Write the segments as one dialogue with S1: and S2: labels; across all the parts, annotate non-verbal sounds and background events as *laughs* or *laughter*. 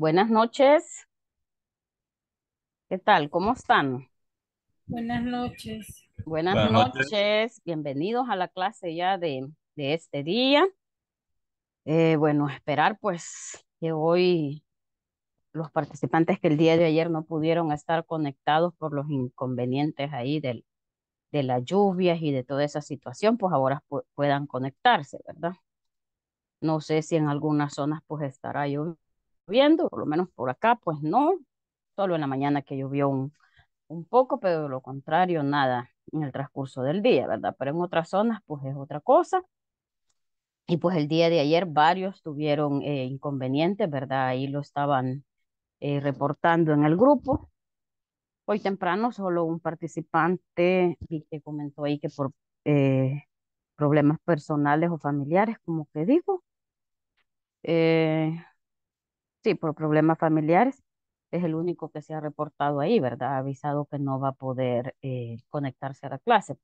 S1: Buenas noches. ¿Qué tal? ¿Cómo están? Buenas noches. Buenas, noches. Bienvenidos a la clase ya de, de este día. Eh, bueno, esperar pues que hoy los participantes que el día de ayer no pudieron estar conectados por los inconvenientes ahí del, de las lluvias y de toda esa situación, pues ahora puedan conectarse, ¿verdad? No sé si en algunas zonas pues estará yo por lo menos por acá, pues no, solo en la mañana que llovió un, un poco, pero de lo contrario, nada en el transcurso del día, ¿verdad? Pero en otras zonas, pues es otra cosa. Y pues el día de ayer varios tuvieron eh, inconvenientes, ¿verdad? Ahí lo estaban eh, reportando en el grupo. Hoy temprano solo un participante que comentó ahí que por eh, problemas personales o familiares, como que dijo, eh, Sí, por problemas familiares es el único que se ha reportado ahí, ¿verdad? Ha avisado que no va a poder eh, conectarse a la clase.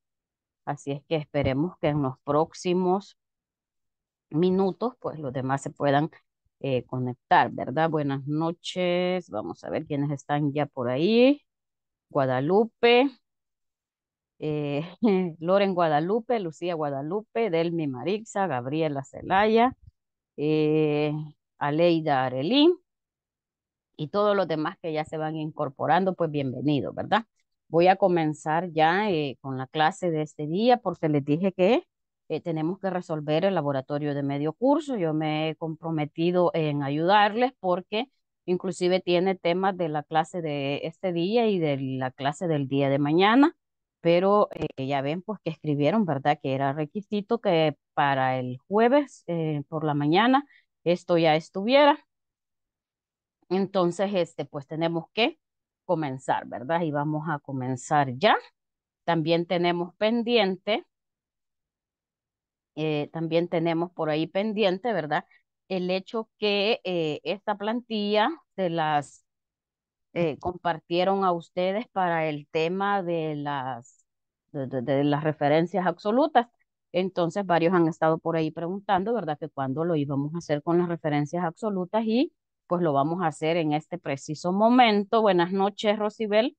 S1: Así es que esperemos que en los próximos minutos, pues los demás se puedan eh, conectar, ¿verdad? Buenas noches. Vamos a ver quiénes están ya por ahí. Guadalupe, eh, *laughs* Loren Guadalupe, Lucía Guadalupe, Delmi Marixa, Gabriela Celaya, Aleida Arelín y todos los demás que ya se van incorporando, pues bienvenidos, ¿verdad? Voy a comenzar ya eh, con la clase de este día porque les dije que eh, tenemos que resolver el laboratorio de medio curso. Yo me he comprometido en ayudarles porque inclusive tiene temas de la clase de este día y de la clase del día de mañana, pero eh, ya ven pues que escribieron, ¿verdad? Que era requisito que para el jueves por la mañana esto ya estuviera. Entonces, este, pues tenemos que comenzar, ¿verdad? Y vamos a comenzar ya. También tenemos pendiente, eh, también tenemos por ahí pendiente, ¿verdad? El hecho que eh, esta plantilla se las eh, compartieron a ustedes para el tema de las, de las referencias absolutas. Entonces, varios han estado por ahí preguntando, ¿verdad? Que cuándo lo íbamos a hacer con las referencias absolutas y pues lo vamos a hacer en este preciso momento. Buenas noches, Rosibel.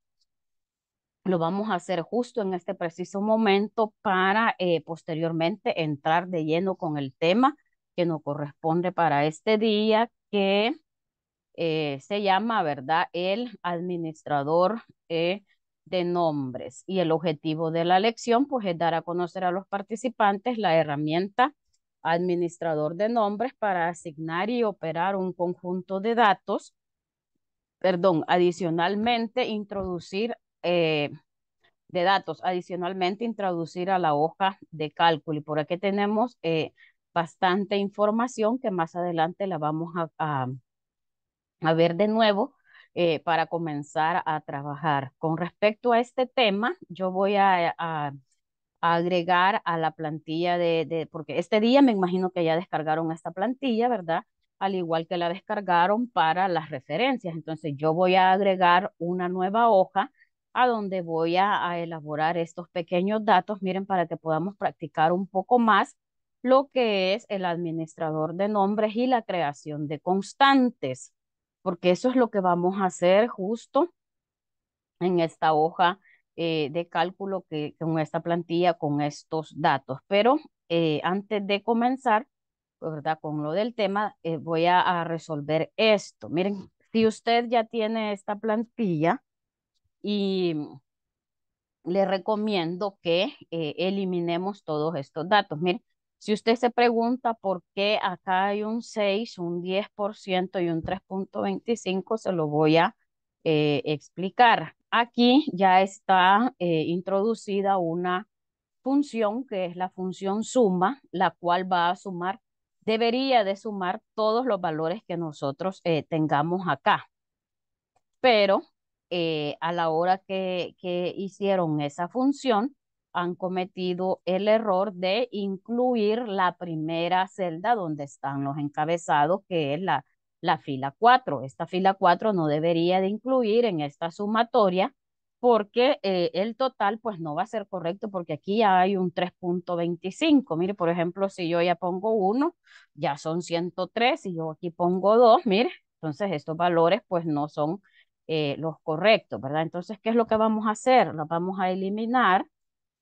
S1: Lo vamos a hacer justo en este preciso momento para eh, posteriormente entrar de lleno con el tema que nos corresponde para este día, que eh, se llama, ¿verdad? El administrador. Eh, de nombres y el objetivo de la lección pues es dar a conocer a los participantes la herramienta administrador de nombres para asignar y operar un conjunto de datos, perdón, adicionalmente introducir eh, de datos, adicionalmente introducir a la hoja de cálculo. Y por aquí tenemos eh, bastante información que más adelante la vamos a, a ver de nuevo eh, para comenzar a trabajar. Con respecto a este tema, yo voy a, agregar a la plantilla de, porque este día me imagino que ya descargaron esta plantilla, ¿verdad? Al igual que la descargaron para las referencias. Entonces yo voy a agregar una nueva hoja a donde voy a elaborar estos pequeños datos, miren, para que podamos practicar un poco más lo que es el administrador de nombres y la creación de constantes porque eso es lo que vamos a hacer justo en esta hoja eh, de cálculo que con esta plantilla, con estos datos. Pero eh, antes de comenzar, pues, ¿verdad? Con lo del tema, eh, voy a, a, resolver esto. Miren, si usted ya tiene esta plantilla y le recomiendo que eliminemos todos estos datos. Miren, si usted se pregunta por qué acá hay un 6, un 10% y un 3.25, se lo voy a eh, explicar. Aquí ya está eh, introducida una función que es la función suma, la cual va a sumar, debería de sumar todos los valores que nosotros eh, tengamos acá. Pero a la hora que hicieron esa función, han cometido el error de incluir la primera celda donde están los encabezados, que es la, la fila 4. Esta fila 4 no debería de incluir en esta sumatoria porque eh, el total pues no va a ser correcto porque aquí ya hay un 3.25. Mire, por ejemplo, si yo ya pongo 1, ya son 103, y yo aquí pongo 2, mire, entonces estos valores pues no son eh, los correctos, ¿verdad? Entonces, ¿qué es lo que vamos a hacer? Los vamos a eliminar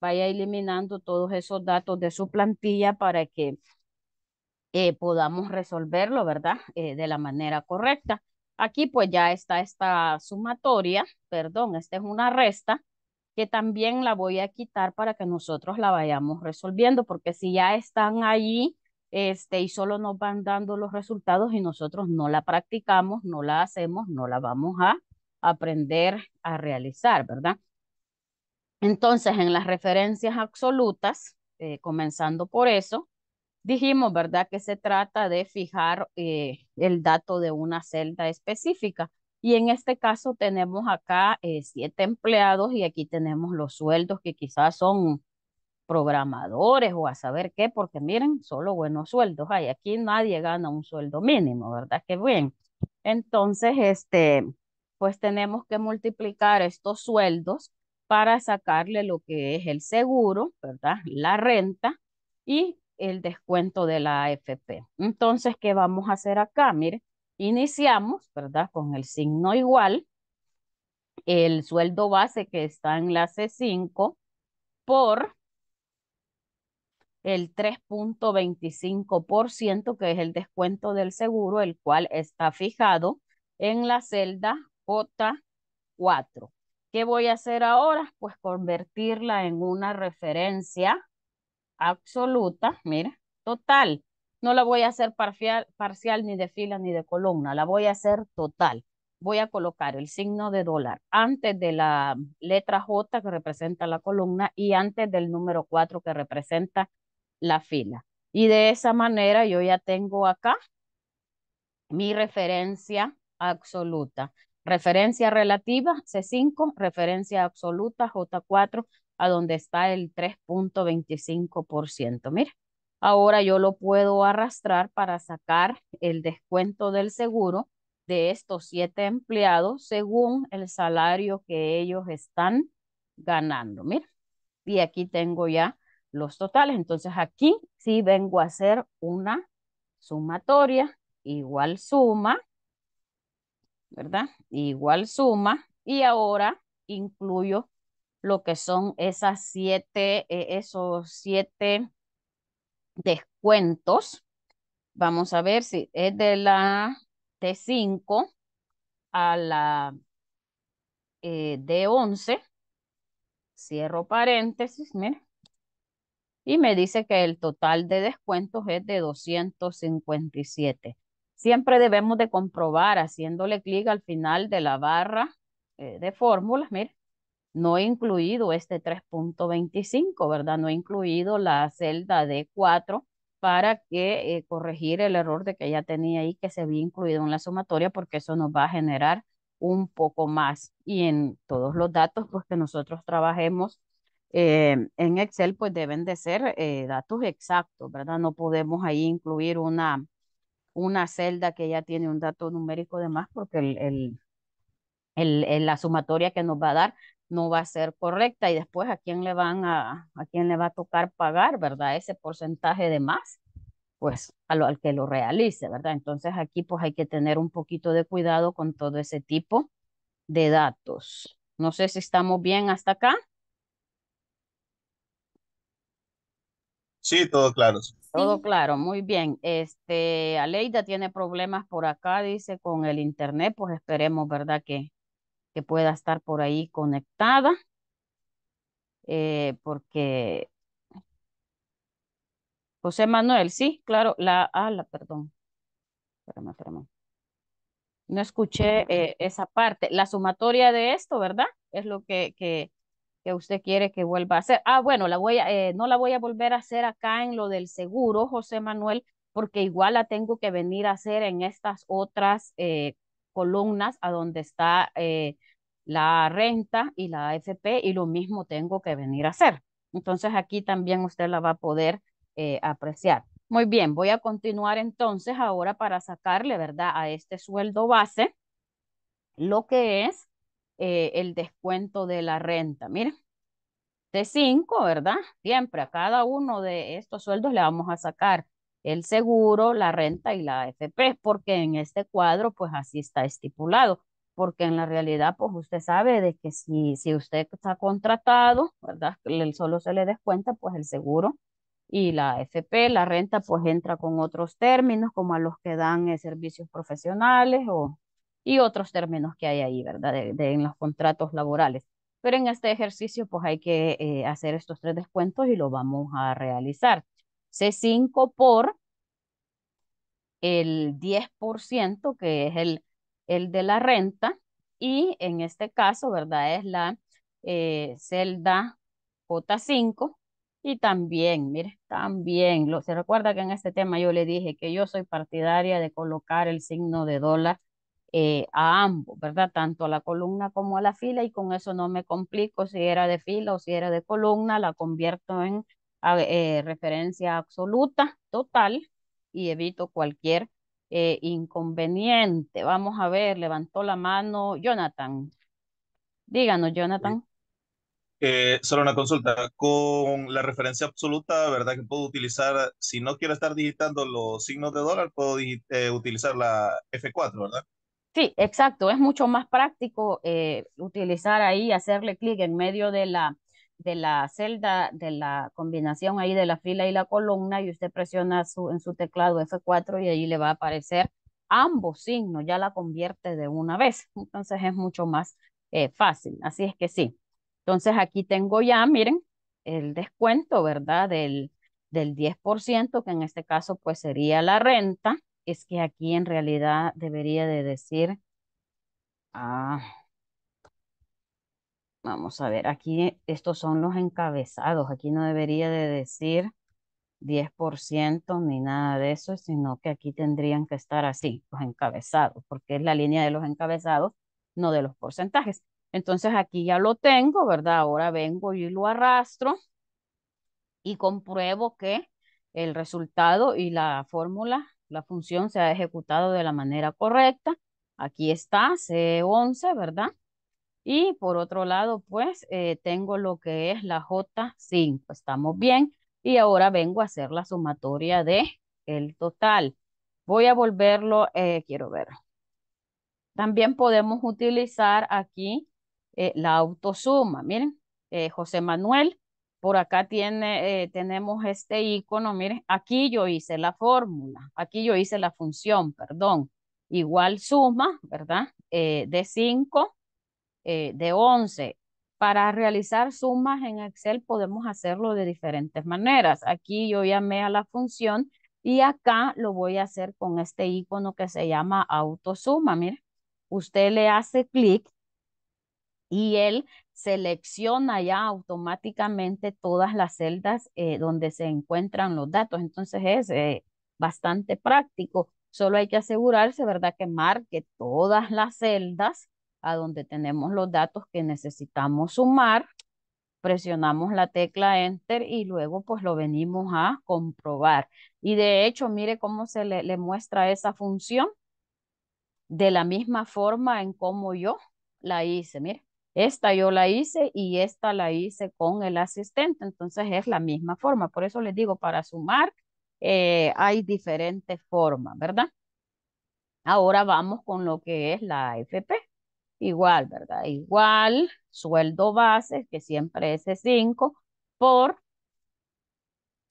S1: vaya eliminando todos esos datos de su plantilla para que eh, podamos resolverlo, ¿verdad? Eh, de la manera correcta. Aquí pues ya está esta sumatoria, perdón, esta es una resta, que también la voy a quitar para que nosotros la vayamos resolviendo, porque si ya están ahí este, y solo nos van dando los resultados y nosotros no la practicamos, no la hacemos, no la vamos a aprender a realizar, ¿verdad? Entonces, en las referencias absolutas, eh, comenzando por eso, dijimos, ¿verdad?, que se trata de fijar eh, el dato de una celda específica. Y en este caso tenemos acá eh, siete empleados y aquí tenemos los sueldos que quizás son programadores o a saber qué, porque miren, solo buenos sueldos hay. Aquí nadie gana un sueldo mínimo, ¿verdad? que bien. Entonces, este, pues tenemos que multiplicar estos sueldos para sacarle lo que es el seguro, ¿verdad? La renta y el descuento de la AFP. Entonces, ¿qué vamos a hacer acá? Mire, iniciamos, ¿verdad? Con el signo igual, el sueldo base que está en la C5 por el 3.25%, que es el descuento del seguro, el cual está fijado en la celda J4. ¿Qué voy a hacer ahora? Pues convertirla en una referencia absoluta, mira, total. No la voy a hacer parcial, parcial ni de fila ni de columna, la voy a hacer total. Voy a colocar el signo de dólar antes de la letra J que representa la columna y antes del número 4 que representa la fila. Y de esa manera yo ya tengo acá mi referencia absoluta. Referencia relativa, C5, referencia absoluta, J4, a donde está el 3.25%. Mira, ahora yo lo puedo arrastrar para sacar el descuento del seguro de estos siete empleados según el salario que ellos están ganando. Mira, y aquí tengo ya los totales. Entonces aquí sí vengo a hacer una sumatoria, igual suma, ¿verdad? Igual suma y ahora incluyo lo que son esas siete, eh, esos siete descuentos. Vamos a ver si es de la T5 a la eh, de D11. Cierro paréntesis, mire. Y me dice que el total de descuentos es de 257. Siempre debemos de comprobar haciéndole clic al final de la barra eh, de fórmulas, mire, no he incluido este 3.25, ¿verdad? No he incluido la celda de 4 para que eh, corregir el error de que ya tenía ahí que se había incluido en la sumatoria porque eso nos va a generar un poco más. Y en todos los datos pues, que nosotros trabajemos eh, en Excel, pues deben de ser datos exactos, ¿verdad? No podemos ahí incluir una, una celda que ya tiene un dato numérico de más porque el, la sumatoria que nos va a dar no va a ser correcta y después a quién le van a, a quién le va a tocar pagar, ¿verdad? Ese porcentaje de más, pues a lo, al que lo realice, ¿verdad? Entonces aquí pues hay que tener un poquito de cuidado con todo ese tipo de datos. No sé si estamos bien hasta acá.
S2: Sí, todo claro. Todo
S1: claro, muy bien. Este, Aleida tiene problemas por acá, dice, con el internet, pues esperemos, ¿verdad? Que, que pueda estar por ahí conectada, eh, porque José Manuel, sí, claro, la, ah, la, perdón, espérame, espérame. No escuché eh, esa parte. La sumatoria de esto, ¿verdad? Es lo que, que, que usted quiere que vuelva a hacer. Ah, bueno, la voy a, eh, no la voy a volver a hacer acá en lo del seguro, José Manuel, porque igual la tengo que venir a hacer en estas otras eh, columnas a donde está eh, la renta y la AFP y lo mismo tengo que venir a hacer. Entonces aquí también usted la va a poder apreciar. Muy bien, voy a continuar entonces ahora para sacarle, ¿verdad? A este sueldo base lo que es eh, el descuento de la renta. Miren, de 5, ¿verdad? Siempre a cada uno de estos sueldos le vamos a sacar el seguro, la renta y la FP porque en este cuadro pues así está estipulado, porque en la realidad pues usted sabe de que si, si usted está contratado, ¿verdad? Solo se le descuenta pues el seguro y la FP, la renta pues entra con otros términos como a los que dan eh, servicios profesionales o y otros términos que hay ahí, ¿verdad? De, en los contratos laborales. Pero en este ejercicio, pues hay que eh, hacer estos tres descuentos y lo vamos a realizar. C5 por el 10%, que es el, el de la renta, y en este caso, ¿verdad? Es la eh, celda J5 y también, mire, también, lo, se recuerda que en este tema yo le dije que yo soy partidaria de colocar el signo de dólar eh, a ambos, ¿verdad? Tanto a la columna como a la fila y con eso no me complico si era de fila o si era de columna, la convierto en eh, referencia absoluta, total, y evito cualquier eh, inconveniente. Vamos a ver, levantó la mano Jonathan. Díganos, Jonathan.
S2: solo una consulta. Con la referencia absoluta, ¿verdad que puedo utilizar, si no quiero estar digitando los signos de dólar, puedo utilizar la F4, ¿verdad?
S1: Sí, exacto. Es mucho más práctico eh, utilizar ahí, hacerle clic en medio de la, de la celda, de la combinación ahí de la fila y la columna y usted presiona su, en su teclado F4 y ahí le va a aparecer ambos signos, ya la convierte de una vez. Entonces es mucho más eh, fácil. Así es que sí. Entonces aquí tengo ya, miren, el descuento, ¿verdad? Del, del 10%, que en este caso pues sería la renta, es que aquí en realidad debería de decir, ah, vamos a ver, aquí estos son los encabezados, aquí no debería de decir 10% ni nada de eso, sino que aquí tendrían que estar así, los encabezados, porque es la línea de los encabezados, no de los porcentajes. Entonces aquí ya lo tengo, ¿verdad? Ahora vengo y lo arrastro y compruebo que el resultado y la fórmula la función se ha ejecutado de la manera correcta. Aquí está C11, ¿verdad? Y por otro lado, pues eh, tengo lo que es la J5. Estamos bien. Y ahora vengo a hacer la sumatoria de el total. Voy a volverlo, eh, quiero ver. También podemos utilizar aquí eh, la autosuma. Miren, José Manuel por acá tiene, eh, tenemos este icono, miren, aquí yo hice la fórmula, aquí yo hice la función, perdón, igual suma, ¿verdad? Eh, de 5, eh, de 11. Para realizar sumas en Excel podemos hacerlo de diferentes maneras. Aquí yo llamé a la función y acá lo voy a hacer con este icono que se llama autosuma, miren. Usted le hace clic y él selecciona ya automáticamente todas las celdas eh, donde se encuentran los datos. Entonces es eh, bastante práctico. Solo hay que asegurarse, ¿verdad?, que marque todas las celdas a donde tenemos los datos que necesitamos sumar. Presionamos la tecla Enter y luego pues lo venimos a comprobar. Y de hecho, mire cómo se le, le muestra esa función de la misma forma en cómo yo la hice. Mire, esta yo la hice y esta la hice con el asistente, entonces es la misma forma. Por eso les digo, para sumar eh, hay diferentes formas, ¿verdad? Ahora vamos con lo que es la AFP. Igual, ¿verdad? Igual, sueldo base, que siempre es 5, por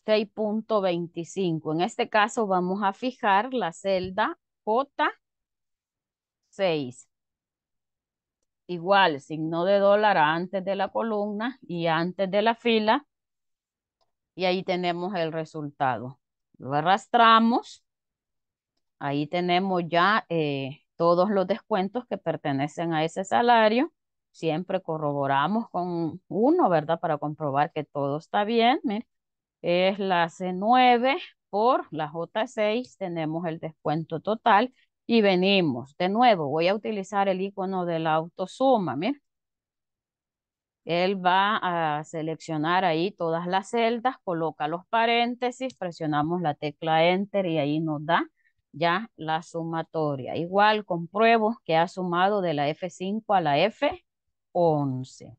S1: 6.25. En este caso vamos a fijar la celda J6 igual signo de dólar antes de la columna y antes de la fila. Y ahí tenemos el resultado. Lo arrastramos. Ahí tenemos ya eh, todos los descuentos que pertenecen a ese salario. Siempre corroboramos con uno, ¿verdad? Para comprobar que todo está bien. es la C9 por la J6. Tenemos el descuento total y venimos. De nuevo, voy a utilizar el icono de la autosuma, mira. Él va a seleccionar ahí todas las celdas, coloca los paréntesis, presionamos la tecla Enter y ahí nos da ya la sumatoria. Igual compruebo que ha sumado de la F5 a la F11.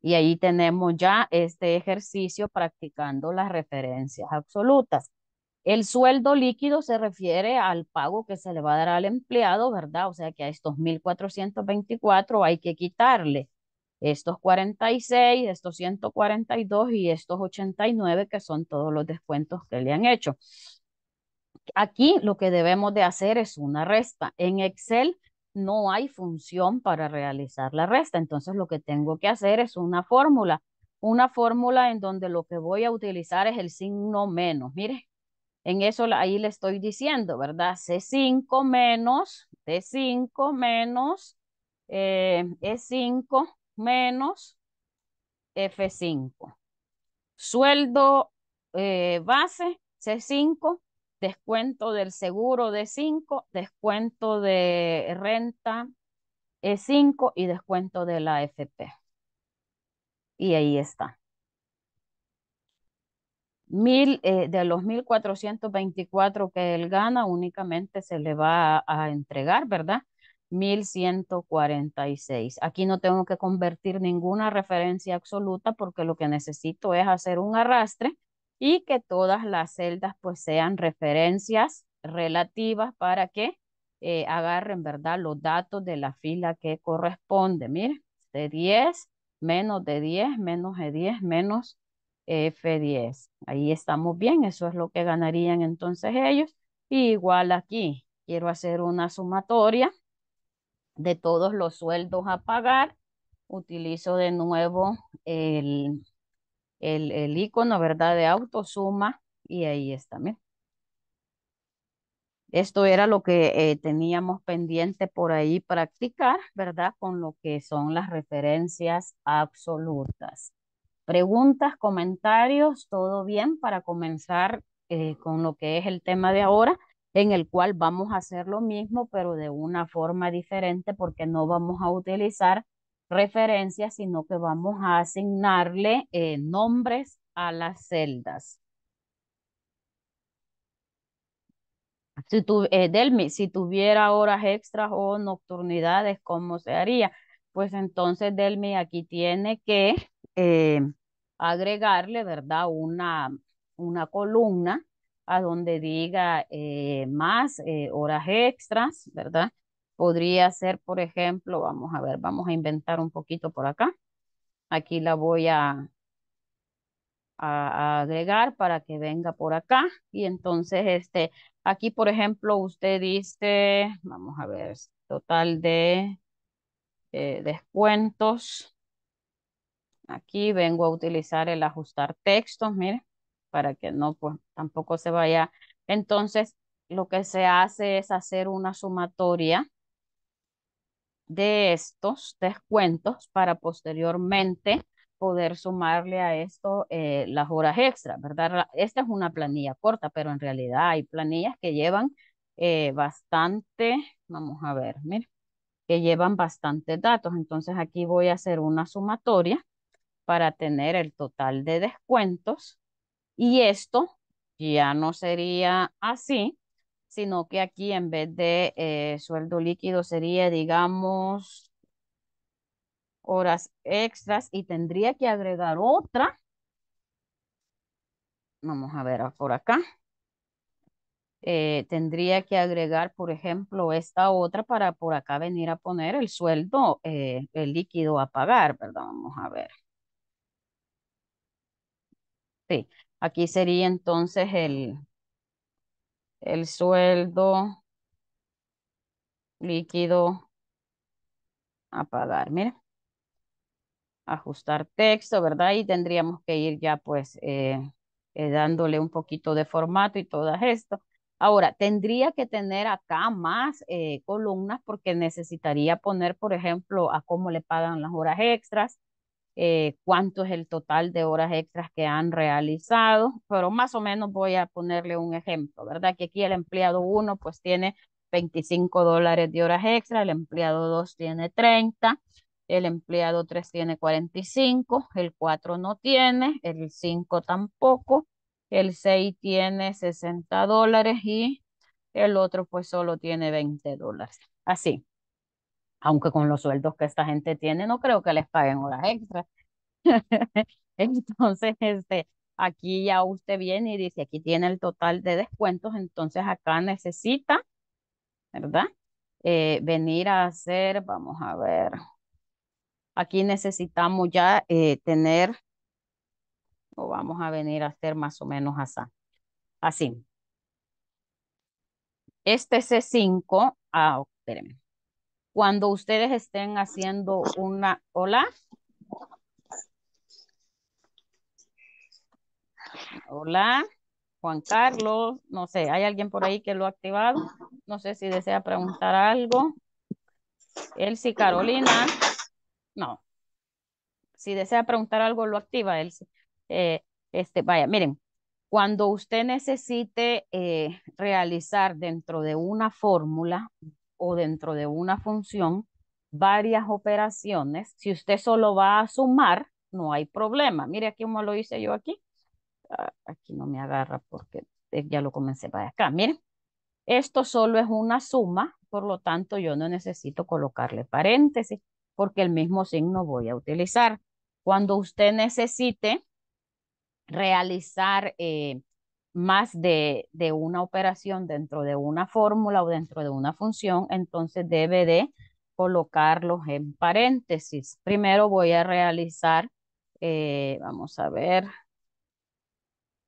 S1: Y ahí tenemos ya este ejercicio practicando las referencias absolutas. El sueldo líquido se refiere al pago que se le va a dar al empleado, ¿verdad? O sea que a estos 1.424 hay que quitarle estos 46, estos 142 y estos 89 que son todos los descuentos que le han hecho. Aquí lo que debemos de hacer es una resta. En Excel no hay función para realizar la resta, entonces lo que tengo que hacer es una fórmula. Una fórmula en donde lo que voy a utilizar es el signo menos. Mire, en eso ahí le estoy diciendo, ¿verdad? C5 menos, D5 menos, E5 eh, e menos F5. Sueldo eh, base, C5, descuento del seguro D5, descuento de renta E5 y descuento de la AFP. Y ahí está. Mil, eh, de los 1.424 que él gana, únicamente se le va a, entregar, ¿verdad? 1.146. Aquí no tengo que convertir ninguna referencia absoluta porque lo que necesito es hacer un arrastre y que todas las celdas pues sean referencias relativas para que eh, agarren, ¿verdad? Los datos de la fila que corresponde. Mire, de 10, menos de 10, menos de 10, menos F10. Ahí estamos bien, eso es lo que ganarían entonces ellos. igual aquí, quiero hacer una sumatoria de todos los sueldos a pagar. Utilizo de nuevo el, el, icono, ¿verdad? De autosuma y ahí está, bien. Esto era lo que eh, teníamos pendiente por ahí practicar, ¿verdad? Con lo que son las referencias absolutas. Preguntas, comentarios, todo bien para comenzar eh, con lo que es el tema de ahora, en el cual vamos a hacer lo mismo, pero de una forma diferente, porque no vamos a utilizar referencias, sino que vamos a asignarle eh, nombres a las celdas. Si eh, Delmi, si tuviera horas extras o nocturnidades, ¿cómo se haría? Pues entonces Delmi aquí tiene que agregarle, ¿verdad? Una, una columna a donde diga eh, más eh, horas extras, ¿verdad? Podría ser, por ejemplo, vamos a ver, vamos a inventar un poquito por acá. Aquí la voy a, a, agregar para que venga por acá. Y entonces, este, aquí, por ejemplo, usted dice, vamos a ver, total de eh, descuentos Aquí vengo a utilizar el ajustar textos, mire, para que no, pues tampoco se vaya. Entonces, lo que se hace es hacer una sumatoria de estos descuentos para posteriormente poder sumarle a esto eh, las horas extra, ¿verdad? Esta es una planilla corta, pero en realidad hay planillas que llevan eh, bastante, vamos a ver, mire, que llevan bastante datos. Entonces aquí voy a hacer una sumatoria para tener el total de descuentos. Y esto ya no sería así, sino que aquí en vez de eh, sueldo líquido sería, digamos, horas extras y tendría que agregar otra. Vamos a ver por acá. Eh, tendría que agregar, por ejemplo, esta otra para por acá venir a poner el sueldo, eh, el líquido a pagar, ¿verdad? Vamos a ver. Sí, aquí sería entonces el, el sueldo líquido a pagar. Mira, ajustar texto, ¿verdad? Y tendríamos que ir ya pues eh, eh, dándole un poquito de formato y todo esto. Ahora, tendría que tener acá más eh, columnas porque necesitaría poner, por ejemplo, a cómo le pagan las horas extras, eh, cuánto es el total de horas extras que han realizado, pero más o menos voy a ponerle un ejemplo, ¿verdad? Que aquí el empleado 1 pues tiene 25 dólares de horas extra, el empleado 2 tiene 30, el empleado 3 tiene 45, el 4 no tiene, el 5 tampoco, el 6 tiene 60 dólares y el otro pues solo tiene 20 dólares. Así aunque con los sueldos que esta gente tiene, no creo que les paguen horas extras. *laughs* entonces, este, aquí ya usted viene y dice, aquí tiene el total de descuentos, entonces acá necesita, ¿verdad? Eh, venir a hacer, vamos a ver, aquí necesitamos ya eh, tener, o vamos a venir a hacer más o menos así. así. Este C5, ah, espérenme cuando ustedes estén haciendo una hola. Hola, Juan Carlos, no sé, ¿hay alguien por ahí que lo ha activado? No sé si desea preguntar algo. Elsie Carolina, no. Si desea preguntar algo, lo activa, Elsie. Eh, este, vaya, miren, cuando usted necesite eh, realizar dentro de una fórmula, o dentro de una función varias operaciones. Si usted solo va a sumar, no hay problema. Mire aquí cómo lo hice yo aquí. Ah, aquí no me agarra porque eh, ya lo comencé para acá. Miren, esto solo es una suma, por lo tanto yo no necesito colocarle paréntesis porque el mismo signo voy a utilizar. Cuando usted necesite realizar eh, más de, una operación dentro de una fórmula o dentro de una función, entonces debe de colocarlos en paréntesis. Primero voy a realizar, eh, vamos a ver,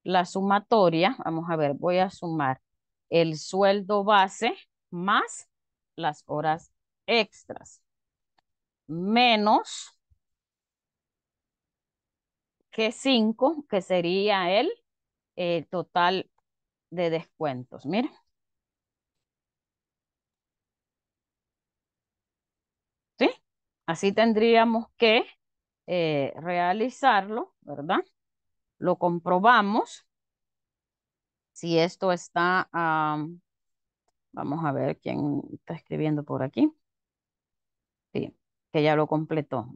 S1: la sumatoria. Vamos a ver, voy a sumar el sueldo base más las horas extras menos que 5, que sería el eh, total de descuentos. Miren. ¿Sí? Así tendríamos que eh, realizarlo, ¿verdad? Lo comprobamos. Si esto está, ah, vamos a ver quién está escribiendo por aquí. Sí, que ya lo completó.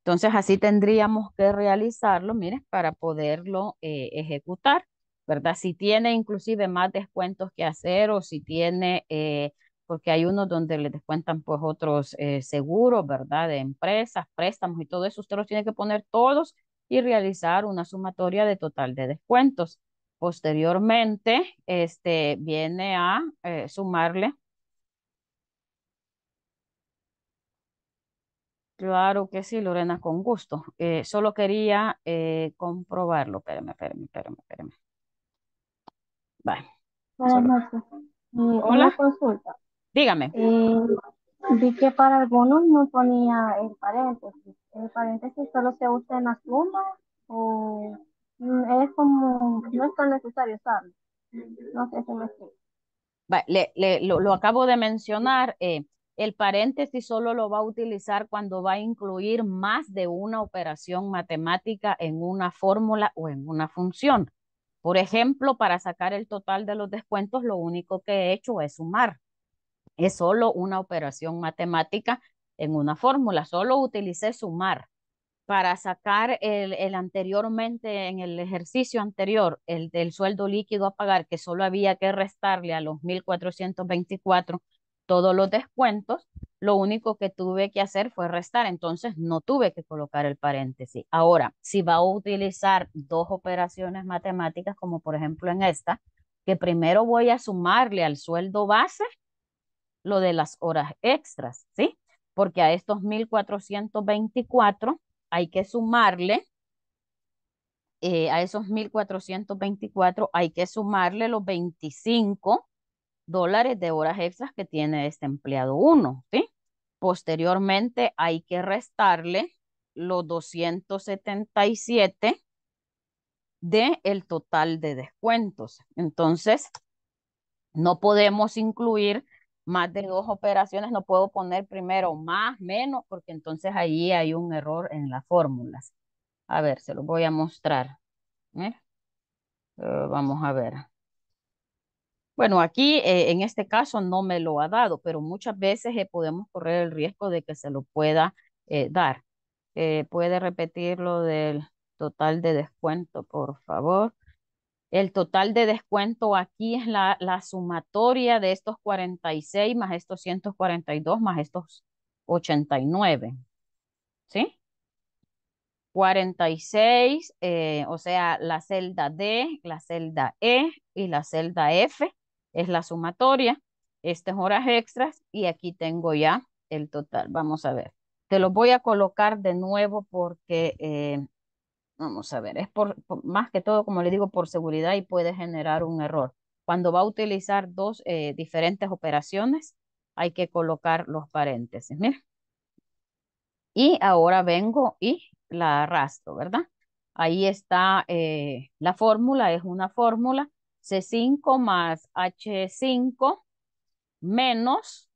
S1: Entonces así tendríamos que realizarlo, miren, para poderlo eh, ejecutar. ¿verdad? Si tiene inclusive más descuentos que hacer o si tiene, eh, porque hay unos donde le descuentan pues otros eh, seguros, ¿verdad? De empresas, préstamos y todo eso, usted los tiene que poner todos y realizar una sumatoria de total de descuentos. Posteriormente, este, viene a eh, sumarle. Claro que sí, Lorena, con gusto. solo quería comprobarlo. Espérame, espérame, espérame, espérame. Vale, eh, Hola. consulta. Dígame. Eh, vi que para algunos no ponía el paréntesis. ¿El paréntesis solo se usa en las sumas o mm, es como, no es tan necesario usarlo? No sé si me explico. le, lo, acabo de mencionar. Eh, el paréntesis solo lo va a utilizar cuando va a incluir más de una operación matemática en una fórmula o en una función. Por ejemplo, para sacar el total de los descuentos, lo único que he hecho es sumar. Es solo una operación matemática en una fórmula, solo utilicé sumar. Para sacar el, anteriormente, en el ejercicio anterior, el del sueldo líquido a pagar, que solo había que restarle a los 1.424 todos los descuentos, lo único que tuve que hacer fue restar, entonces no tuve que colocar el paréntesis. Ahora, si va a utilizar dos operaciones matemáticas, como por ejemplo en esta, que primero voy a sumarle al sueldo base lo de las horas extras, ¿sí? Porque a estos 1424 hay que sumarle, eh, a esos 1424 hay que sumarle los 25 dólares de horas extras que tiene este empleado 1, ¿sí? Posteriormente hay que restarle los 277 de el total de descuentos. Entonces, no podemos incluir más de dos operaciones, no puedo poner primero más, menos, porque entonces ahí hay un error en las fórmulas. A ver, se los voy a mostrar. ¿eh? Eh, vamos a ver. Bueno, aquí eh, en este caso no me lo ha dado, pero muchas veces eh, podemos correr el riesgo de que se lo pueda eh, dar. ¿Puede repetir lo del total de descuento, por favor? El total de descuento aquí es la, la sumatoria de estos 46 más estos 142 más estos 89. ¿Sí? 46, o sea, la celda D, la celda E y la celda F es la sumatoria, estas horas extras y aquí tengo ya el total. Vamos a ver. Te lo voy a colocar de nuevo porque, eh, vamos a ver, es por, más que todo, como le digo, por seguridad y puede generar un error. Cuando va a utilizar dos eh, diferentes operaciones, hay que colocar los paréntesis. Y ahora vengo y la arrastro, ¿verdad? Ahí está eh, la fórmula, es una fórmula C5 más H5 menos,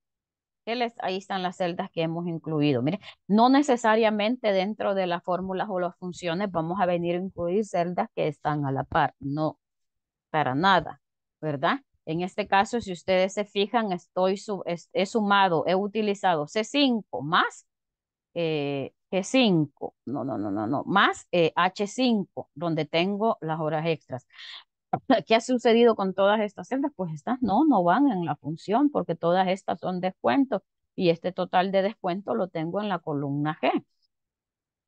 S1: ahí están las celdas que hemos incluido. Miren, no necesariamente dentro de las fórmulas o las funciones vamos a venir a incluir celdas que están a la par. No, para nada, ¿verdad? En este caso, si ustedes se fijan, estoy he sumado, he utilizado C5 más eh, G5, no, no, no, no, no, más H5, eh, donde tengo las horas extras. *laughs* ¿Qué ha sucedido con todas estas celdas? Pues estas no, no van en la función porque todas estas son descuentos y este total de descuentos lo tengo en la columna G.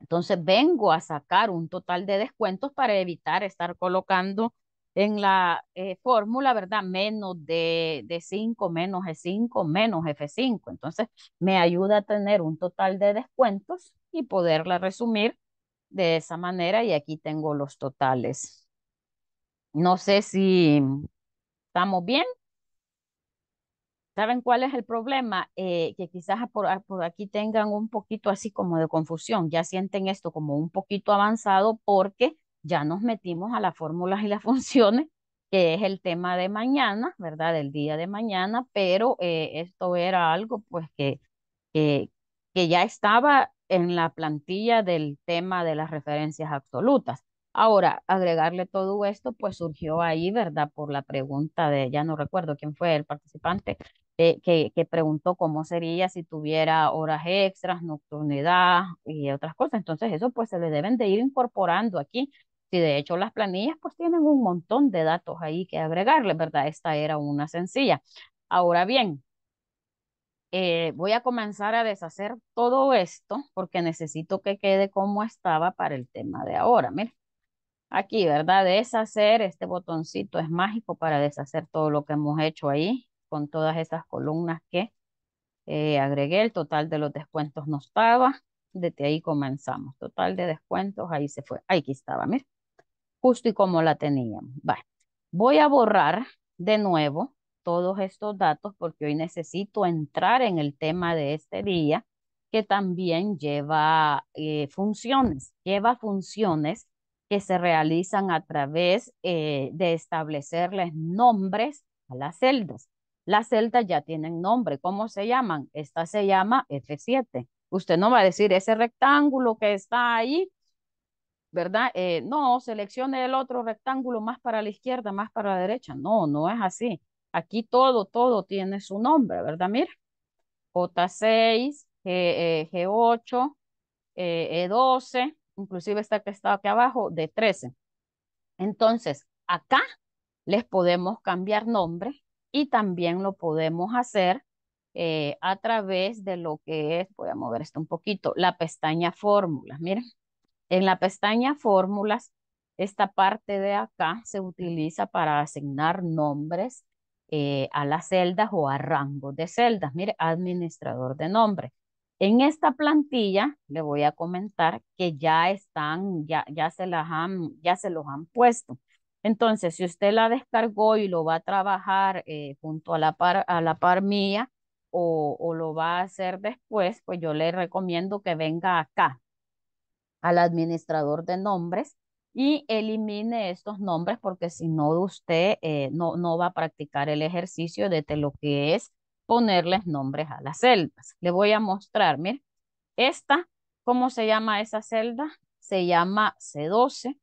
S1: Entonces vengo a sacar un total de descuentos para evitar estar colocando en la eh, fórmula, ¿verdad? Menos de, de 5, menos e 5 menos F5. Entonces me ayuda a tener un total de descuentos y poderla resumir de esa manera y aquí tengo los totales no sé si estamos bien. ¿Saben cuál es el problema? Eh, que quizás por, aquí tengan un poquito así como de confusión, ya sienten esto como un poquito avanzado porque ya nos metimos a las fórmulas y las *laughs* funciones, que es el tema de mañana, ¿verdad? El día de mañana, pero eh, esto era algo pues que, que ya estaba en la plantilla del tema de las referencias absolutas. Ahora, agregarle todo esto, pues surgió ahí, ¿verdad? Por la pregunta de, ya no recuerdo quién fue el participante, eh, que, que, preguntó cómo sería si tuviera horas extras, nocturnidad y otras cosas. Entonces, eso pues se le deben de ir incorporando aquí. Si de hecho las planillas pues tienen un montón de datos ahí que agregarle, ¿verdad? Esta era una sencilla. Ahora bien, eh, voy a comenzar a deshacer todo esto porque necesito que quede como estaba para el tema de ahora. Aquí, ¿verdad? Deshacer, este botoncito es mágico para deshacer todo lo que hemos hecho ahí, con todas esas columnas que eh, agregué. El total de los descuentos no estaba. Desde ahí comenzamos. Total de descuentos, ahí se fue. Ahí aquí estaba, mira. Justo y como la teníamos. Voy a borrar de nuevo todos estos datos porque hoy necesito entrar en el tema de este día que también lleva eh, funciones. Lleva funciones se realizan a través eh, de establecerles nombres a las celdas. Las celdas ya tienen nombre. ¿Cómo se llaman? Esta se llama F7. Usted no va a decir ese rectángulo que está ahí, ¿verdad? Eh, no, seleccione el otro rectángulo más para la izquierda, más para la derecha. No, no es así. Aquí todo, todo tiene su nombre, ¿verdad? Mira, J6, G, 8 eh, E12, e inclusive esta que está aquí abajo, de 13. Entonces, acá les podemos cambiar nombre y también lo podemos hacer eh, a través de lo que es, voy a mover esto un poquito, la pestaña fórmulas. Miren, en la pestaña fórmulas, esta parte de acá se utiliza para asignar nombres eh, a las celdas o a rangos de celdas. Mire, administrador de nombre. En esta plantilla le voy a comentar que ya están, ya, ya, se las han, ya se los han puesto. Entonces, si usted la descargó y lo va a trabajar eh, junto a la par, a la par mía o, o lo va a hacer después, pues yo le recomiendo que venga acá al administrador de nombres y elimine estos nombres porque si no usted eh, no, no va a practicar el ejercicio de lo que es ponerles nombres a las celdas. Le voy a mostrar, mire, esta, ¿cómo se llama esa celda? Se llama C12.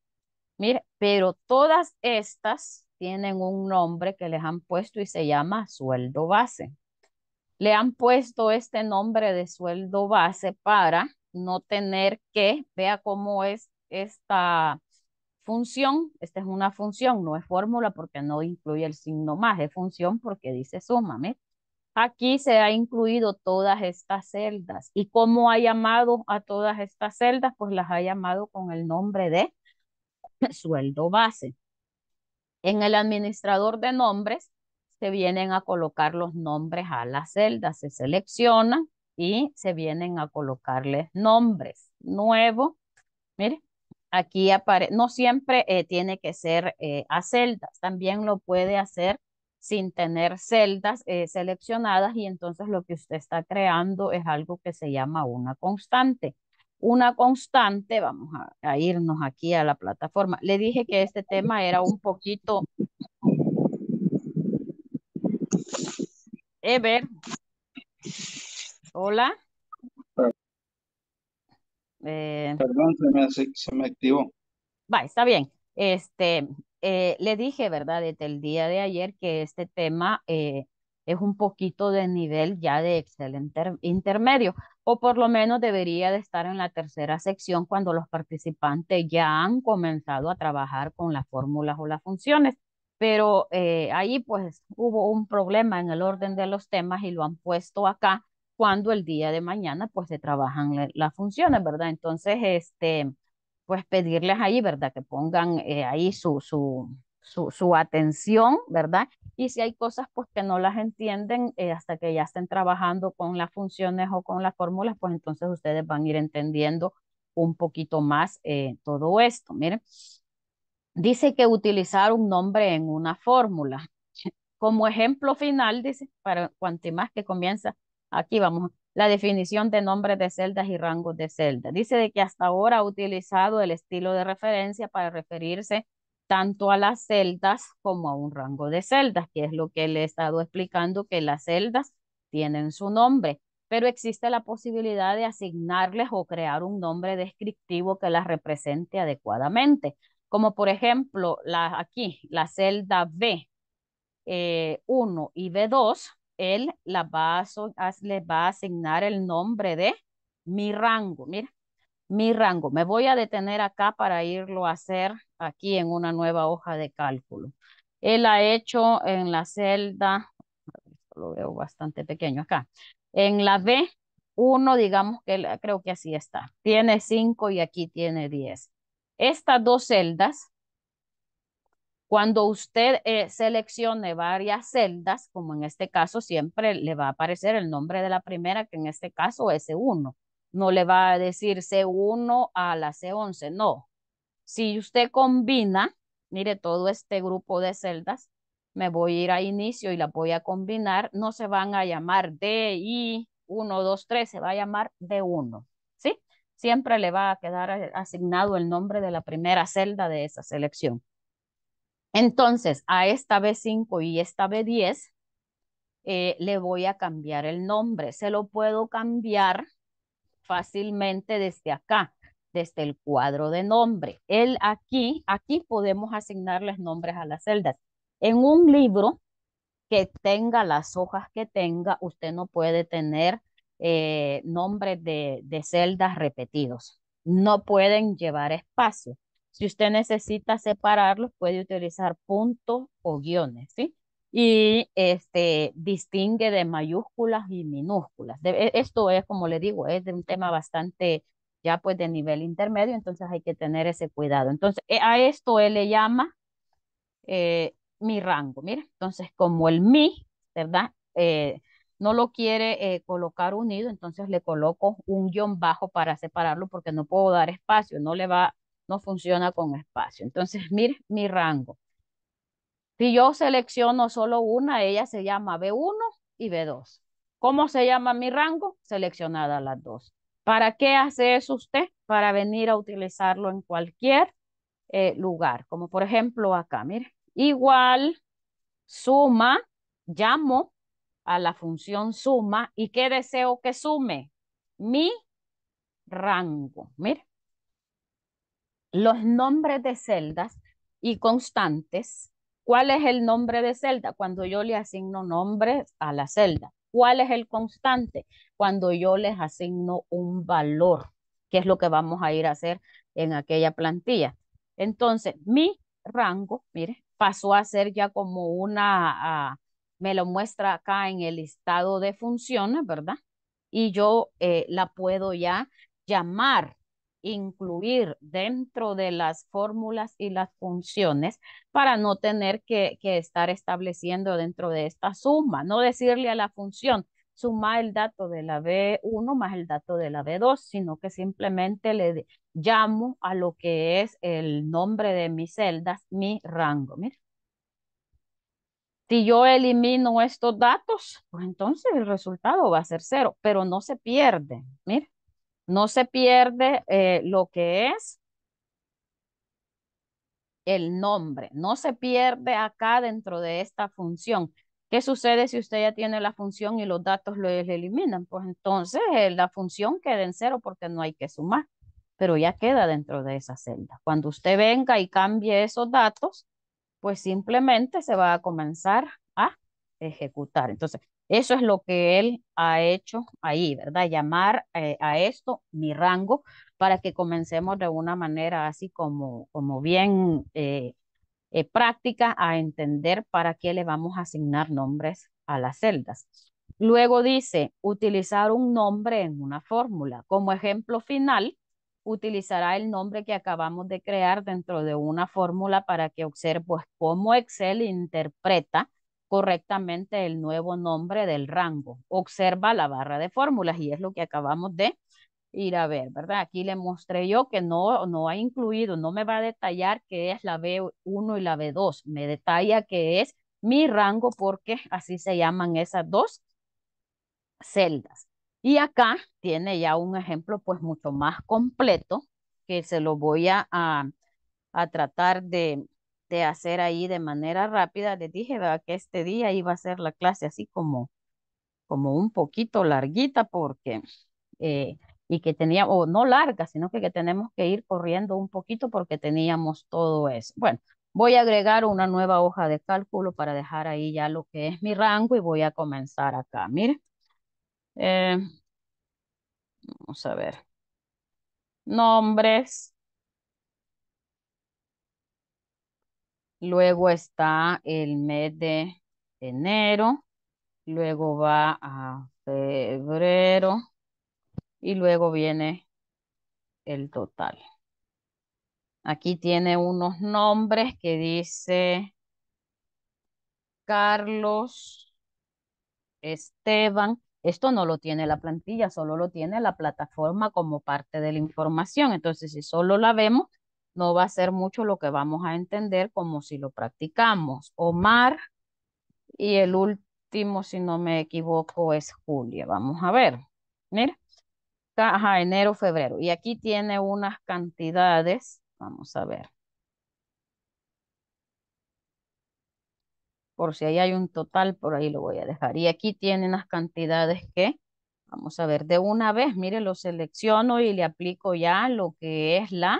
S1: Mire, pero todas estas tienen un nombre que les han puesto y se llama sueldo base. Le han puesto este nombre de sueldo base para no tener que, vea cómo es esta función, esta es una función, no es fórmula porque no incluye el signo más, es función porque dice suma, Aquí se ha incluido todas estas celdas. ¿Y cómo ha llamado a todas estas celdas? Pues las ha llamado con el nombre de *laughs* sueldo base. En el administrador de nombres se vienen a colocar los nombres a las celdas, se seleccionan y se vienen a colocarles nombres. Nuevo, mire, aquí aparece, no siempre eh, tiene que ser eh, a celdas, también lo puede hacer sin tener celdas eh, seleccionadas y entonces lo que usted está creando es algo que se llama una constante. Una constante, vamos a, irnos aquí a la plataforma. Le dije que este tema era un poquito... Ever. Eh, Hola. Eh.
S2: Perdón, se me, se me activó.
S1: Va, está bien. Este, eh, le dije, ¿verdad?, desde el día de ayer que este tema eh, es un poquito de nivel ya de excelente intermedio, o por lo menos debería de estar en la tercera sección cuando los participantes ya han comenzado a trabajar con las fórmulas o las funciones. Pero eh, ahí pues hubo un problema en el orden de los temas y lo han puesto acá cuando el día de mañana pues se trabajan las funciones, ¿verdad? Entonces, este, pues pedirles ahí, ¿verdad? Que pongan eh, ahí su, su, su, atención, ¿verdad? Y si hay cosas pues que no las entienden eh, hasta que ya estén trabajando con las funciones o con las fórmulas, pues entonces ustedes van a ir entendiendo un poquito más eh, todo esto. Miren, dice que utilizar un nombre en una fórmula. Como ejemplo final, dice, para cuanto más que comienza, aquí vamos, la definición de nombres de celdas y rangos de celdas. Dice de que hasta ahora ha utilizado el estilo de referencia para referirse tanto a las celdas como a un rango de celdas, que es lo que le he estado explicando, que las celdas tienen su nombre, pero existe la posibilidad de asignarles o crear un nombre descriptivo que las represente adecuadamente. Como por ejemplo, la, aquí, la celda B1 eh, y B2 él le va a, va a asignar el nombre de mi rango. Mira, mi rango. Me voy a detener acá para irlo a hacer aquí en una nueva hoja de cálculo. Él ha hecho en la celda, lo veo bastante pequeño acá, en la B1, digamos que creo que así está. Tiene 5 y aquí tiene 10. Estas dos celdas cuando usted eh, seleccione varias celdas, como en este caso, siempre le va a aparecer el nombre de la primera, que en este caso es C1. No le va a decir C1 a la C11, no. Si usted combina, mire, todo este grupo de celdas, me voy a ir a inicio y la voy a combinar, no se van a llamar D, I, 1, 2, 3, se va a llamar D1, ¿sí? Siempre le va a quedar eh, asignado el nombre de la primera celda de esa selección. Entonces, a esta B5 y esta B10 eh, le voy a cambiar el nombre. Se lo puedo cambiar fácilmente desde acá, desde el cuadro de nombre. El aquí, aquí podemos asignarles nombres a las celdas. En un libro que tenga las hojas que tenga, usted no puede tener eh, nombres de, de celdas repetidos. No pueden llevar espacio. Si usted necesita separarlos, puede utilizar puntos o guiones, ¿sí? Y este, distingue de mayúsculas y minúsculas. E, esto es, como le digo, es de un tema bastante ya pues de nivel intermedio, entonces hay que tener ese cuidado. Entonces, eh, a esto él le llama eh, mi rango, mira. Entonces, como el mi, ¿verdad? Eh, no lo quiere colocar unido, entonces le coloco un guión bajo para separarlo porque no puedo dar espacio, no le va no funciona con espacio. Entonces, mire mi rango. Si yo selecciono solo una, ella se llama B1 y B2. ¿Cómo se llama mi rango? Seleccionada las dos. ¿Para qué hace eso usted? Para venir a utilizarlo en cualquier eh, lugar. Como por ejemplo acá, mire. Igual, suma, llamo a la función suma. ¿Y qué deseo que sume? Mi rango. Mire los nombres de celdas y constantes. ¿Cuál es el nombre de celda? Cuando yo le asigno nombre a la celda. ¿Cuál es el constante? Cuando yo les asigno un valor, que es lo que vamos a ir a hacer en aquella plantilla. Entonces, mi rango, mire, pasó a ser ya como una, ah, me lo muestra acá en el listado de funciones, ¿verdad? Y yo eh, la puedo ya llamar incluir dentro de las fórmulas y las funciones para no tener que, estar estableciendo dentro de esta suma, no decirle a la función suma el dato de la B1 más el dato de la B2, sino que simplemente le llamo a lo que es el nombre de mis celdas, mi rango. Si yo elimino estos datos, pues entonces el resultado va a ser cero, pero no se pierde. Mira no se pierde eh, lo que es el nombre. No se pierde acá dentro de esta función. ¿Qué sucede si usted ya tiene la función y los datos lo eliminan? Pues entonces eh, la función queda en cero porque no hay que sumar, pero ya queda dentro de esa celda. Cuando usted venga y cambie esos datos, pues simplemente se va a comenzar a ejecutar. Entonces, eso es lo que él ha hecho ahí, ¿verdad? Llamar eh, a esto mi rango para que comencemos de una manera así como, como bien eh, eh, práctica a entender para qué le vamos a asignar nombres a las celdas. Luego dice, utilizar un nombre en una fórmula. Como ejemplo final, utilizará el nombre que acabamos de crear dentro de una fórmula para que observe pues, cómo Excel interpreta correctamente el nuevo nombre del rango. Observa la barra de fórmulas y es lo que acabamos de ir a ver, ¿verdad? Aquí le mostré yo que no, no ha incluido, no me va a detallar que es la B1 y la B2, me detalla que es mi rango porque así se llaman esas dos celdas. Y acá tiene ya un ejemplo pues mucho más completo que se lo voy a, a tratar de, hacer ahí de manera rápida. Les dije que este día iba a ser la clase así como, como un poquito larguita porque, eh, y que tenía, o no larga, sino que, que tenemos que ir corriendo un poquito porque teníamos todo eso. Bueno, voy a agregar una nueva hoja de cálculo para dejar ahí ya lo que es mi rango y voy a comenzar acá. Mire, eh, vamos a ver. Nombres Luego está el mes de enero. Luego va a febrero. Y luego viene el total. Aquí tiene unos nombres que dice Carlos, Esteban. Esto no lo tiene la plantilla, solo lo tiene la plataforma como parte de la información. Entonces, si solo la vemos, no va a ser mucho lo que vamos a entender como si lo practicamos. Omar y el último, si no me equivoco, es Julia. Vamos a ver. Mira. Ajá, enero, febrero. Y aquí tiene unas cantidades. Vamos a ver. Por si ahí hay un total, por ahí lo voy a dejar. Y aquí tiene unas cantidades que, vamos a ver, de una vez, mire, lo selecciono y le aplico ya lo que es la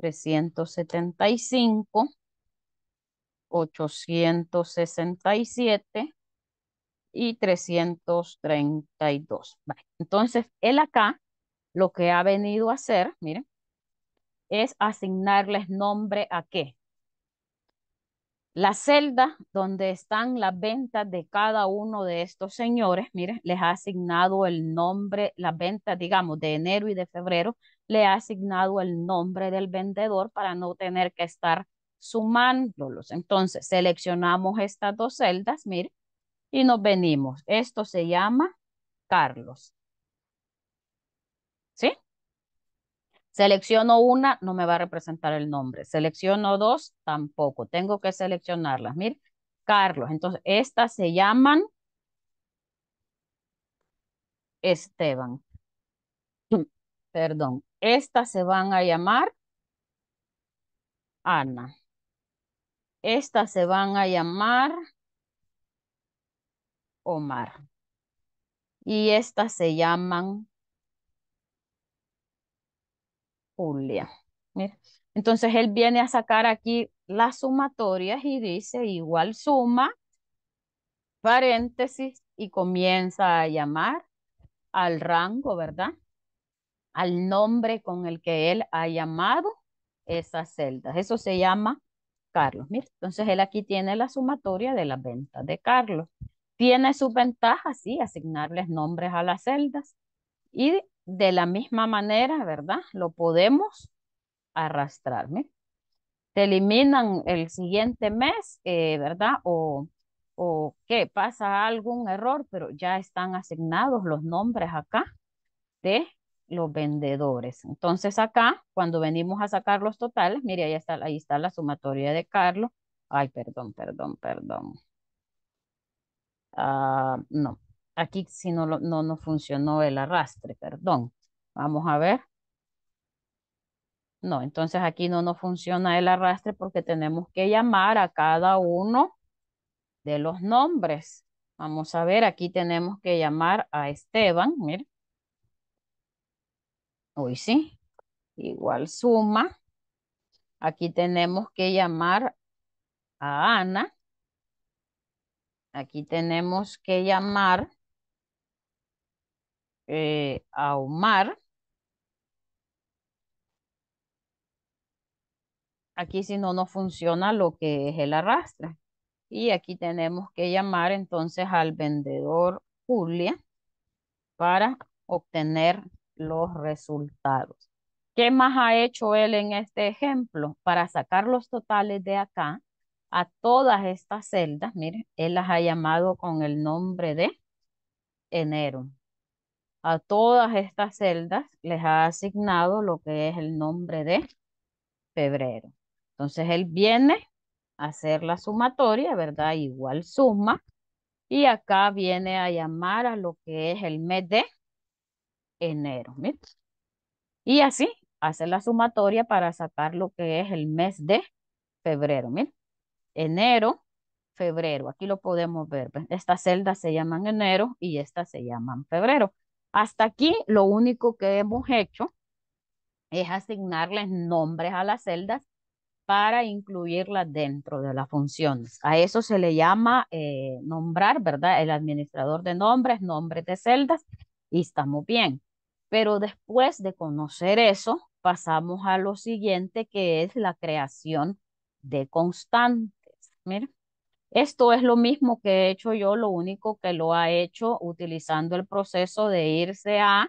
S1: 375, 867 y 332. Vale. Entonces, él acá lo que ha venido a hacer, miren, es asignarles nombre a qué. La celda donde están las ventas de cada uno de estos señores, miren, les ha asignado el nombre, las ventas, digamos, de enero y de febrero, le ha asignado el nombre del vendedor para no tener que estar sumándolos. Entonces, seleccionamos estas dos celdas, mire, y nos venimos. Esto se llama Carlos. ¿Sí? Selecciono una, no me va a representar el nombre. Selecciono dos, tampoco. Tengo que seleccionarlas. Mire, Carlos. Entonces, estas se llaman Esteban. *clears throat* Perdón. Estas se van a llamar Ana. Estas se van a llamar Omar. Y estas se llaman Julia. Entonces él viene a sacar aquí las sumatorias y dice igual suma, paréntesis, y comienza a llamar al rango, ¿verdad? al nombre con el que él ha llamado esas celdas. Eso se llama Carlos. Mira, entonces él aquí tiene la sumatoria de la venta de Carlos. Tiene su ventajas, sí, asignarles nombres a las celdas. Y de la misma manera, ¿verdad? Lo podemos arrastrar. Mira. Te eliminan el siguiente mes, eh, ¿verdad? O, o que pasa algún error, pero ya están asignados los nombres acá de los vendedores. Entonces acá, cuando venimos a sacar los totales, mire, ahí está, ahí está la sumatoria de Carlos. Ay, perdón, perdón, perdón. Ah, no, aquí sí no, no, no funcionó el arrastre, perdón. Vamos a ver. No, entonces aquí no nos funciona el arrastre porque tenemos que llamar a cada uno de los nombres. Vamos a ver, aquí tenemos que llamar a Esteban, mire. Uy sí. Igual suma. Aquí tenemos que llamar a Ana. Aquí tenemos que llamar eh, a Omar. Aquí si no, no funciona lo que es el arrastre. Y aquí tenemos que llamar entonces al vendedor Julia para obtener los resultados. ¿Qué más ha hecho él en este ejemplo? Para sacar los totales de acá, a todas estas celdas, miren, él las ha llamado con el nombre de enero. A todas estas celdas les ha asignado lo que es el nombre de febrero. Entonces él viene a hacer la sumatoria, ¿verdad? Igual suma. Y acá viene a llamar a lo que es el mes de enero. Y así hace la sumatoria para sacar lo que es el mes de febrero. enero, febrero. Aquí lo podemos ver. Estas celdas se llaman enero y estas se llaman febrero. Hasta aquí lo único que hemos hecho es asignarles nombres a las celdas para incluirlas dentro de las funciones. A eso se le llama eh, nombrar, ¿verdad? El administrador de nombres, nombres de celdas, y estamos bien. Pero después de conocer eso, pasamos a lo siguiente que es la creación de constantes. esto es lo mismo que he hecho yo, lo único que lo ha hecho utilizando el proceso de irse a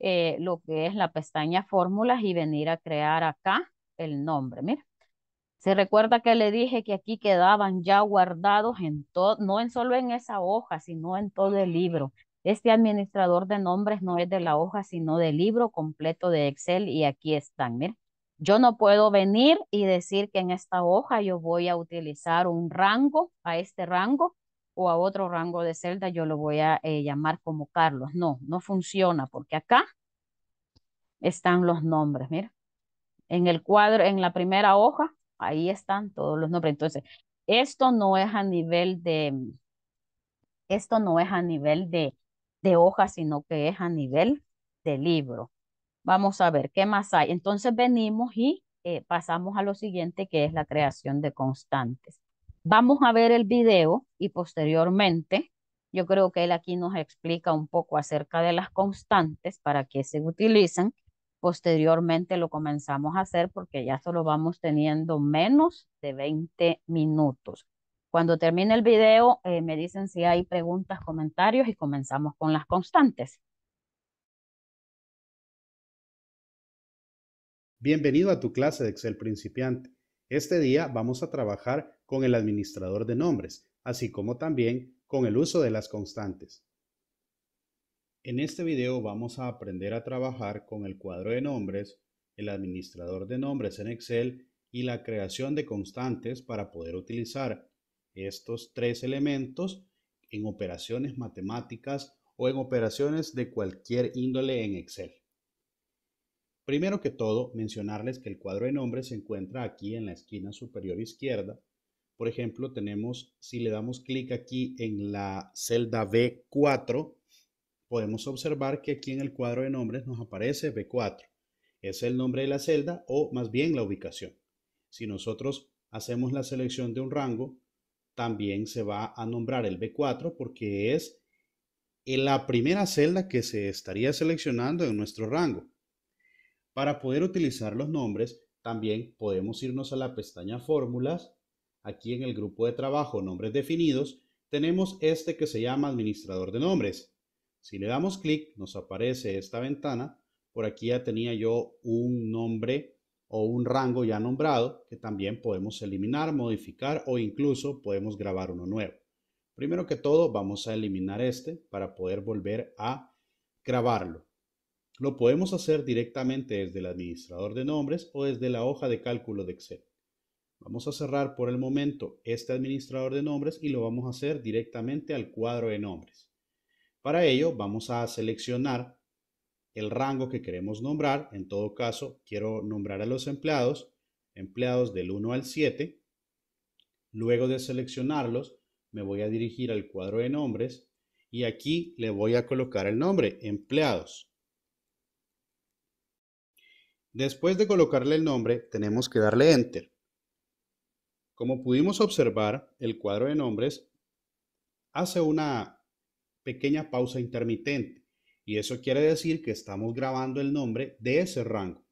S1: eh, lo que es la pestaña fórmulas y venir a crear acá el nombre. Mira, se recuerda que le dije que aquí quedaban ya guardados en todo, no en solo en esa hoja, sino en todo el libro. Este administrador de nombres no es de la hoja, sino del libro completo de Excel y aquí están, Mira, Yo no puedo venir y decir que en esta hoja yo voy a utilizar un rango, a este rango o a otro rango de celda, yo lo voy a eh, llamar como Carlos. No, no funciona porque acá están los nombres, mira. En el cuadro, en la primera hoja, ahí están todos los nombres. Entonces, esto no es a nivel de, esto no es a nivel de, de hoja, sino que es a nivel de libro. Vamos a ver qué más hay. Entonces venimos y eh, pasamos a lo siguiente que es la creación de constantes. Vamos a ver el video y posteriormente yo creo que él aquí nos explica un poco acerca de las constantes, para qué se utilizan. Posteriormente lo comenzamos a hacer porque ya solo vamos teniendo menos de 20 minutos. Cuando termine el video, eh, me dicen si hay preguntas, comentarios y comenzamos con las constantes.
S2: Bienvenido a tu clase de Excel principiante. Este día vamos a trabajar con el administrador de nombres, así como también con el uso de las constantes. En este video vamos a aprender a trabajar con el cuadro de nombres, el administrador de nombres en Excel y la creación de constantes para poder utilizar estos tres elementos en operaciones matemáticas o en operaciones de cualquier índole en Excel. Primero que todo, mencionarles que el cuadro de nombres se encuentra aquí en la esquina superior izquierda. Por ejemplo, tenemos, si le damos clic aquí en la celda B4, podemos observar que aquí en el cuadro de nombres nos aparece B4. Es el nombre de la celda o más bien la ubicación. Si nosotros hacemos la selección de un rango, también se va a nombrar el B4 porque es la primera celda que se estaría seleccionando en nuestro rango. Para poder utilizar los nombres, también podemos irnos a la pestaña Fórmulas. Aquí en el grupo de trabajo Nombres definidos, tenemos este que se llama Administrador de Nombres. Si le damos clic, nos aparece esta ventana. Por aquí ya tenía yo un nombre o un rango ya nombrado que también podemos eliminar, modificar o incluso podemos grabar uno nuevo. Primero que todo vamos a eliminar este para poder volver a grabarlo. Lo podemos hacer directamente desde el administrador de nombres o desde la hoja de cálculo de Excel. Vamos a cerrar por el momento este administrador de nombres y lo vamos a hacer directamente al cuadro de nombres. Para ello vamos a seleccionar el rango que queremos nombrar. En todo caso, quiero nombrar a los empleados, empleados del 1 al 7. Luego de seleccionarlos, me voy a dirigir al cuadro de nombres y aquí le voy a colocar el nombre, empleados. Después de colocarle el nombre, tenemos que darle Enter. Como pudimos observar, el cuadro de nombres hace una pequeña pausa intermitente y eso quiere decir que estamos grabando el nombre de ese rango.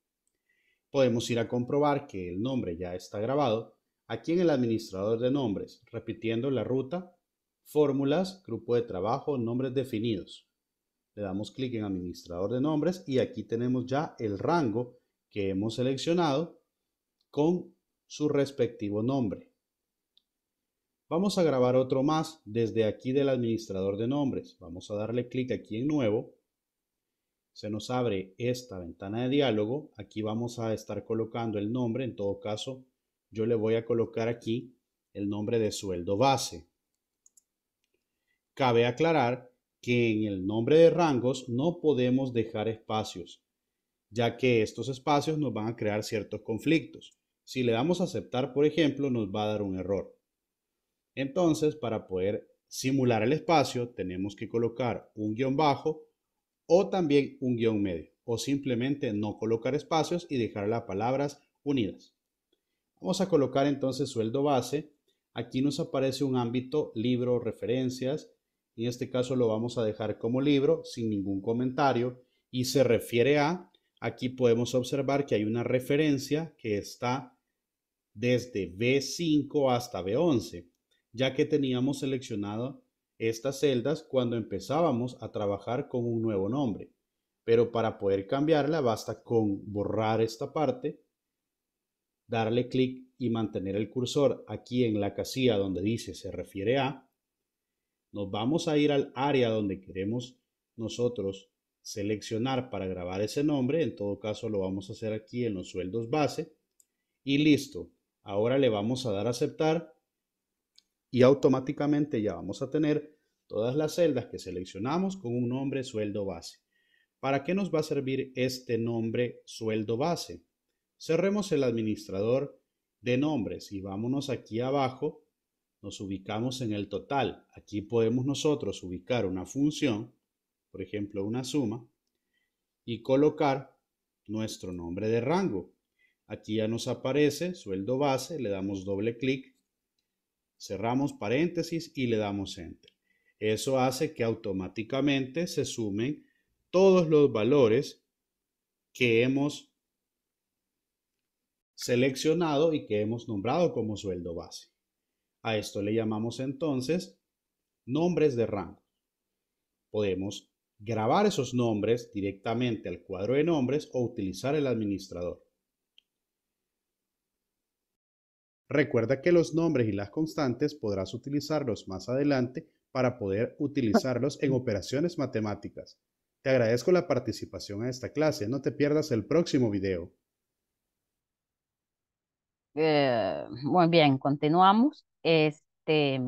S2: Podemos ir a comprobar que el nombre ya está grabado aquí en el administrador de nombres, repitiendo la ruta, fórmulas, grupo de trabajo, nombres definidos. Le damos clic en administrador de nombres y aquí tenemos ya el rango que hemos seleccionado con su respectivo nombre. Vamos a grabar otro más desde aquí del administrador de nombres. Vamos a darle clic aquí en nuevo se nos abre esta ventana de diálogo. Aquí vamos a estar colocando el nombre. En todo caso, yo le voy a colocar aquí el nombre de sueldo base. Cabe aclarar que en el nombre de rangos no podemos dejar espacios, ya que estos espacios nos van a crear ciertos conflictos. Si le damos a aceptar, por ejemplo, nos va a dar un error. Entonces, para poder simular el espacio, tenemos que colocar un guión bajo o también un guión medio, o simplemente no colocar espacios y dejar las palabras unidas. Vamos a colocar entonces sueldo base. Aquí nos aparece un ámbito libro, referencias. En este caso lo vamos a dejar como libro sin ningún comentario y se refiere a, aquí podemos observar que hay una referencia que está desde B5 hasta B11, ya que teníamos seleccionado estas celdas cuando empezábamos a trabajar con un nuevo nombre, pero para poder cambiarla basta con borrar esta parte, darle clic y mantener el cursor aquí en la casilla donde dice se refiere a, nos vamos a ir al área donde queremos nosotros seleccionar para grabar ese nombre, en todo caso lo vamos a hacer aquí en los sueldos base, y listo. Ahora le vamos a dar a aceptar y automáticamente ya vamos a tener todas las celdas que seleccionamos con un nombre sueldo base. ¿Para qué nos va a servir este nombre sueldo base? Cerremos el administrador de nombres y vámonos aquí abajo. Nos ubicamos en el total. Aquí podemos nosotros ubicar una función, por ejemplo una suma, y colocar nuestro nombre de rango. Aquí ya nos aparece sueldo base, le damos doble clic Cerramos paréntesis y le damos enter. Eso hace que automáticamente se sumen todos los valores que hemos seleccionado y que hemos nombrado como sueldo base. A esto le llamamos entonces nombres de rango. Podemos grabar esos nombres directamente al cuadro de nombres o utilizar el administrador. Recuerda que los nombres y las constantes podrás utilizarlos más adelante para poder utilizarlos en operaciones matemáticas. Te agradezco la participación en esta clase. No te pierdas el próximo video.
S1: Eh, muy bien, continuamos. Este,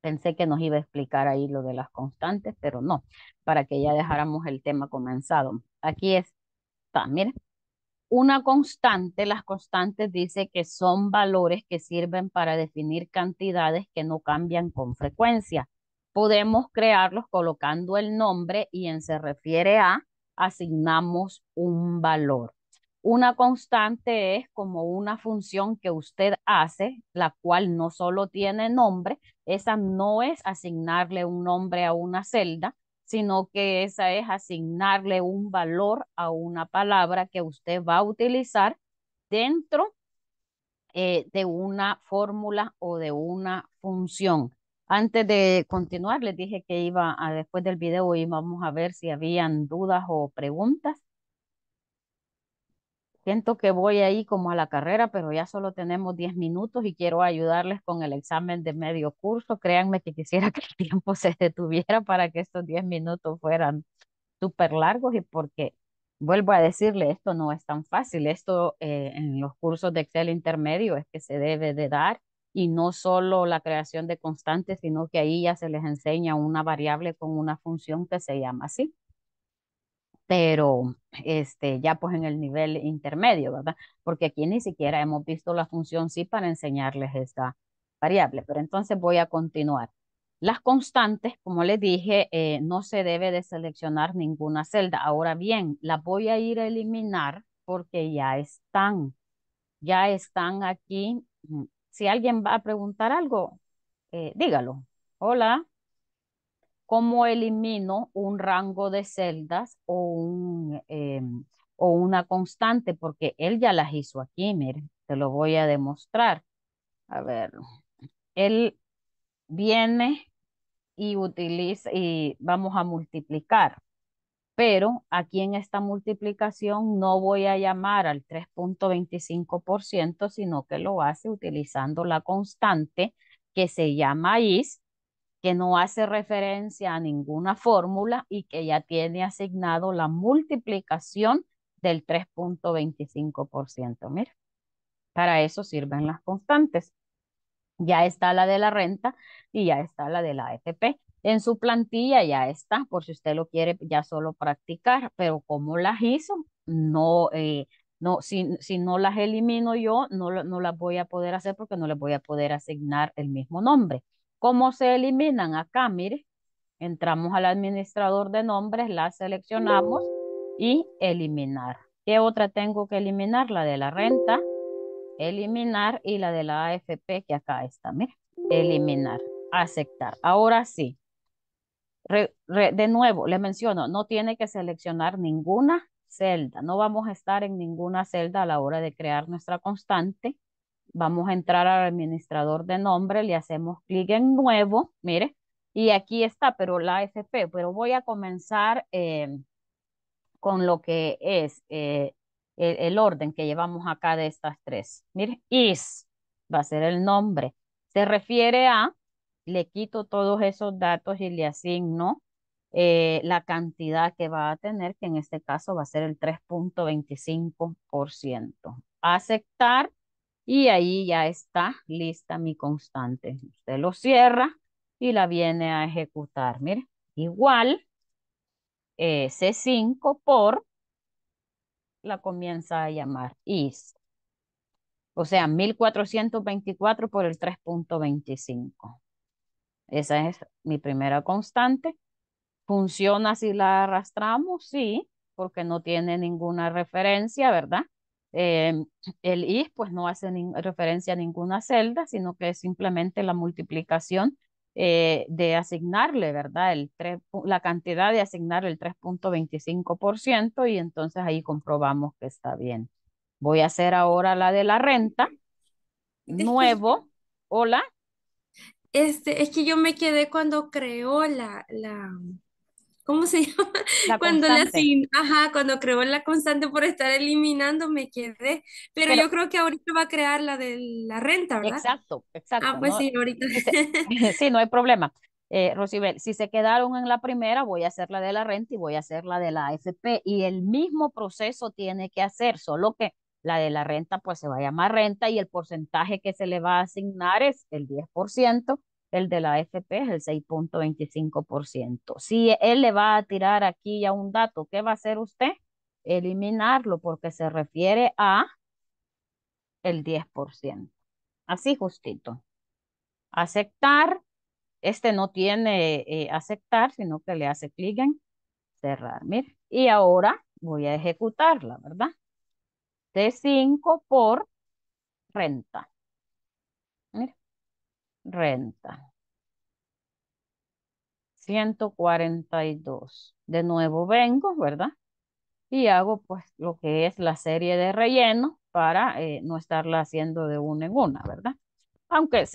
S1: pensé que nos iba a explicar ahí lo de las constantes, pero no, para que ya dejáramos el tema comenzado. Aquí está, miren. Una constante, las constantes dice que son valores que sirven para definir cantidades que no cambian con frecuencia. Podemos crearlos colocando el nombre y en se refiere a asignamos un valor. Una constante es como una función que usted hace, la cual no solo tiene nombre, esa no es asignarle un nombre a una celda, sino que esa es asignarle un valor a una palabra que usted va a utilizar dentro eh, de una fórmula o de una función. Antes de continuar, les dije que iba a, después del video vamos a ver si habían dudas o preguntas. Siento que voy ahí como a la carrera, pero ya solo tenemos 10 minutos y quiero ayudarles con el examen de medio curso. Créanme que quisiera *laughs* que el tiempo se detuviera para que estos 10 minutos fueran súper largos y porque vuelvo a decirle, esto no es tan fácil. Esto eh, en los cursos de Excel intermedio es que se debe de dar y no solo la creación de constantes, sino que ahí ya se les enseña una variable con una función que se llama así pero este, ya pues en el nivel intermedio, ¿verdad? Porque aquí ni siquiera hemos visto la función sí para enseñarles esta variable, pero entonces voy a continuar. Las constantes, como les dije, eh, no se debe de seleccionar ninguna celda. Ahora bien, las voy a ir a eliminar porque ya están, ya están aquí. Mm, si alguien va a preguntar algo, eh, dígalo. Hola cómo elimino un rango de celdas o, un, em, o una constante, porque él ya las hizo aquí, miren, te lo voy a demostrar. A ver, él viene y utiliza, y vamos a multiplicar, pero aquí en esta multiplicación no voy a llamar al 3.25%, sino que lo hace utilizando la constante que se llama is, que no hace referencia a ninguna fórmula y que ya tiene asignado la multiplicación del 3.25%. Mira, para eso sirven las constantes. Ya está la de la renta y ya está la de la AFP. En su plantilla ya está, por si usted lo quiere ya solo practicar, pero como las hizo, no, eh, no, si, no las elimino yo, no, no las voy a poder hacer porque no les voy a poder asignar el mismo nombre. ¿Cómo se eliminan? Acá, mire, entramos al administrador de nombres, la seleccionamos y eliminar. ¿Qué otra tengo que eliminar? La de la renta, eliminar y la de la AFP que acá está, mire, eliminar, aceptar. Ahora sí, de nuevo, le menciono, no tiene que seleccionar ninguna celda, no vamos a estar en ninguna celda a la hora de crear nuestra constante Vamos a entrar al administrador de nombre, le hacemos clic en nuevo, mire, y aquí está, pero la AFP, pero voy a comenzar em, con lo que es eh, el, orden que llevamos acá de estas tres. Mire, is va a ser el nombre. Se refiere a, le quito todos esos datos y le asigno eh, la cantidad que va a tener, que en este caso va a ser el 3.25%. Aceptar y ahí ya está lista mi constante. Usted lo cierra y la viene a ejecutar. Mire, igual eh, C5 por, la comienza a llamar is. O sea, 1424 por el 3.25. Esa es mi primera constante. ¿Funciona si la arrastramos? Sí, porque no tiene ninguna referencia, ¿verdad? Eh, el is pues no hace referencia a ninguna celda, sino que es simplemente la multiplicación eh, de asignarle, ¿verdad? El la cantidad de asignar el 3.25% y entonces ahí comprobamos que está bien. Voy a hacer ahora la de la renta. Nuevo. Hola. *laughs* Este, es que yo me quedé cuando creó la, la, ¿cómo se *laughs* llama? cuando la
S2: ajá, cuando creó
S1: la constante por estar eliminando me quedé, pero, yo creo que ahorita va a crear la de la renta, ¿verdad? Exacto, exacto. Ah, pues sí, ahorita. *laughs* *laughs* sí, no hay problema. Eh, Rosibel, si se quedaron en la primera, voy a hacer la de la renta y voy a hacer la de la AFP. Y el mismo proceso tiene que hacer, solo que la de la renta pues se va a llamar renta y el porcentaje que se le va a asignar es el 10% el de la FP es el 6.25%. Si él le va a tirar aquí ya un dato, ¿qué va a hacer usted? Eliminarlo porque se refiere a el 10%. Así justito. Aceptar. Este no tiene eh, aceptar, sino que le hace clic en cerrar. Mire. Y ahora voy a ejecutarla, ¿verdad? T5 por renta. Mira renta. 142. De nuevo vengo, ¿verdad? Y hago pues lo que es la serie de relleno para eh, no estarla haciendo de una en una, ¿verdad? Aunque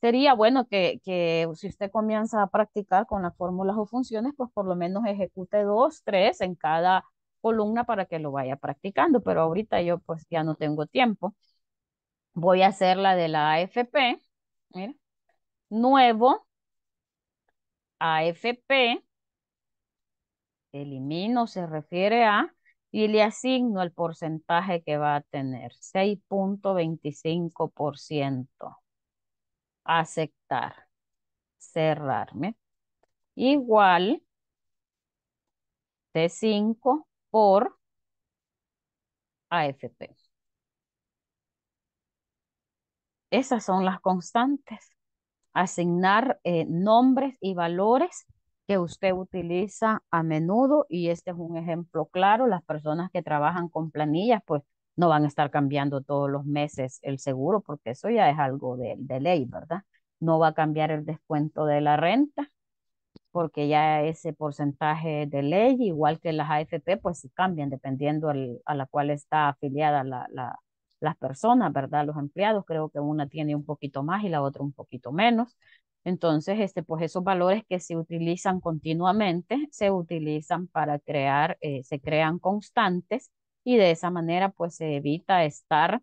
S1: sería bueno que, que, si usted comienza a practicar con las fórmulas o funciones, pues por lo menos ejecute dos, tres en cada columna para que lo vaya practicando, pero ahorita yo pues ya no tengo tiempo. Voy a hacer la de la AFP, mira, nuevo, AFP, elimino, se refiere a, y le asigno el porcentaje que va a tener, 6.25%. Aceptar, cerrarme. Igual, T5 por AFP. Esas son las constantes asignar eh, nombres y valores que usted utiliza a menudo y este es un ejemplo claro, las personas que trabajan con planillas pues no van a estar cambiando todos los meses el seguro porque eso ya es algo de, ley, ¿verdad? No va a cambiar el descuento de la renta porque ya ese porcentaje de ley, igual que las AFP, pues sí cambian dependiendo a la cual está afiliada la, la, las personas, ¿verdad? Los empleados, creo que una tiene un poquito más y la otra un poquito menos. Entonces, este, pues esos valores que se utilizan continuamente se utilizan para crear, eh, se crean constantes y de esa manera pues se evita estar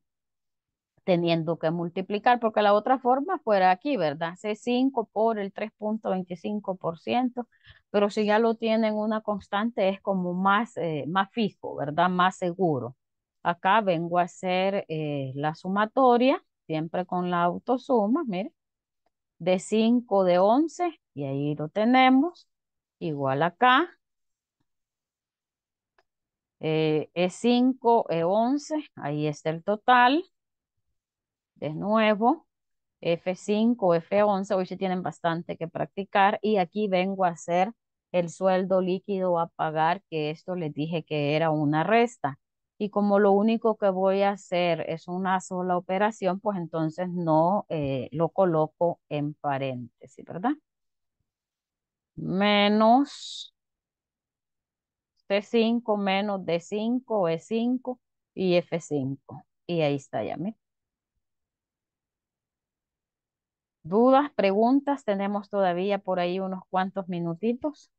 S1: teniendo que multiplicar, porque la otra forma fuera aquí, ¿verdad? C5 por el 3.25%, pero si ya lo tienen una constante es como más, eh, más fijo, ¿verdad? Más seguro. Acá vengo a hacer eh, la sumatoria, siempre con la autosuma, mire, de 5, de 11, y ahí lo tenemos, igual acá. E5, eh, E11, ahí está el total. De nuevo, F5, F11, hoy se tienen bastante que practicar. Y aquí vengo a hacer el sueldo líquido a pagar, que esto les dije que era una resta y como lo único que voy a hacer es una sola operación, pues entonces no eh, lo coloco en paréntesis, ¿verdad? Menos C5 menos D5, E5 y F5. Y ahí está ya, ¿Dudas, preguntas? Tenemos todavía por ahí unos cuantos minutitos.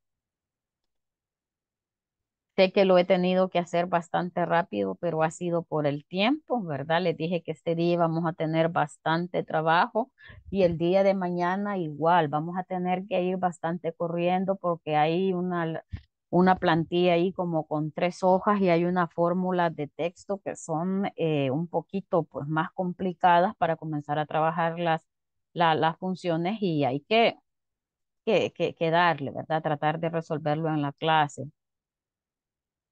S1: Sé que lo he tenido que hacer bastante rápido, pero ha sido por el tiempo, ¿verdad? Les dije que este día vamos a tener bastante trabajo y el día de mañana igual, vamos a tener que ir bastante corriendo porque hay una, una plantilla ahí como con tres hojas y hay una fórmula de texto que son eh, un poquito pues más complicadas para comenzar a trabajar las, las funciones y hay que, que, que darle, ¿verdad? Tratar de resolverlo en la clase.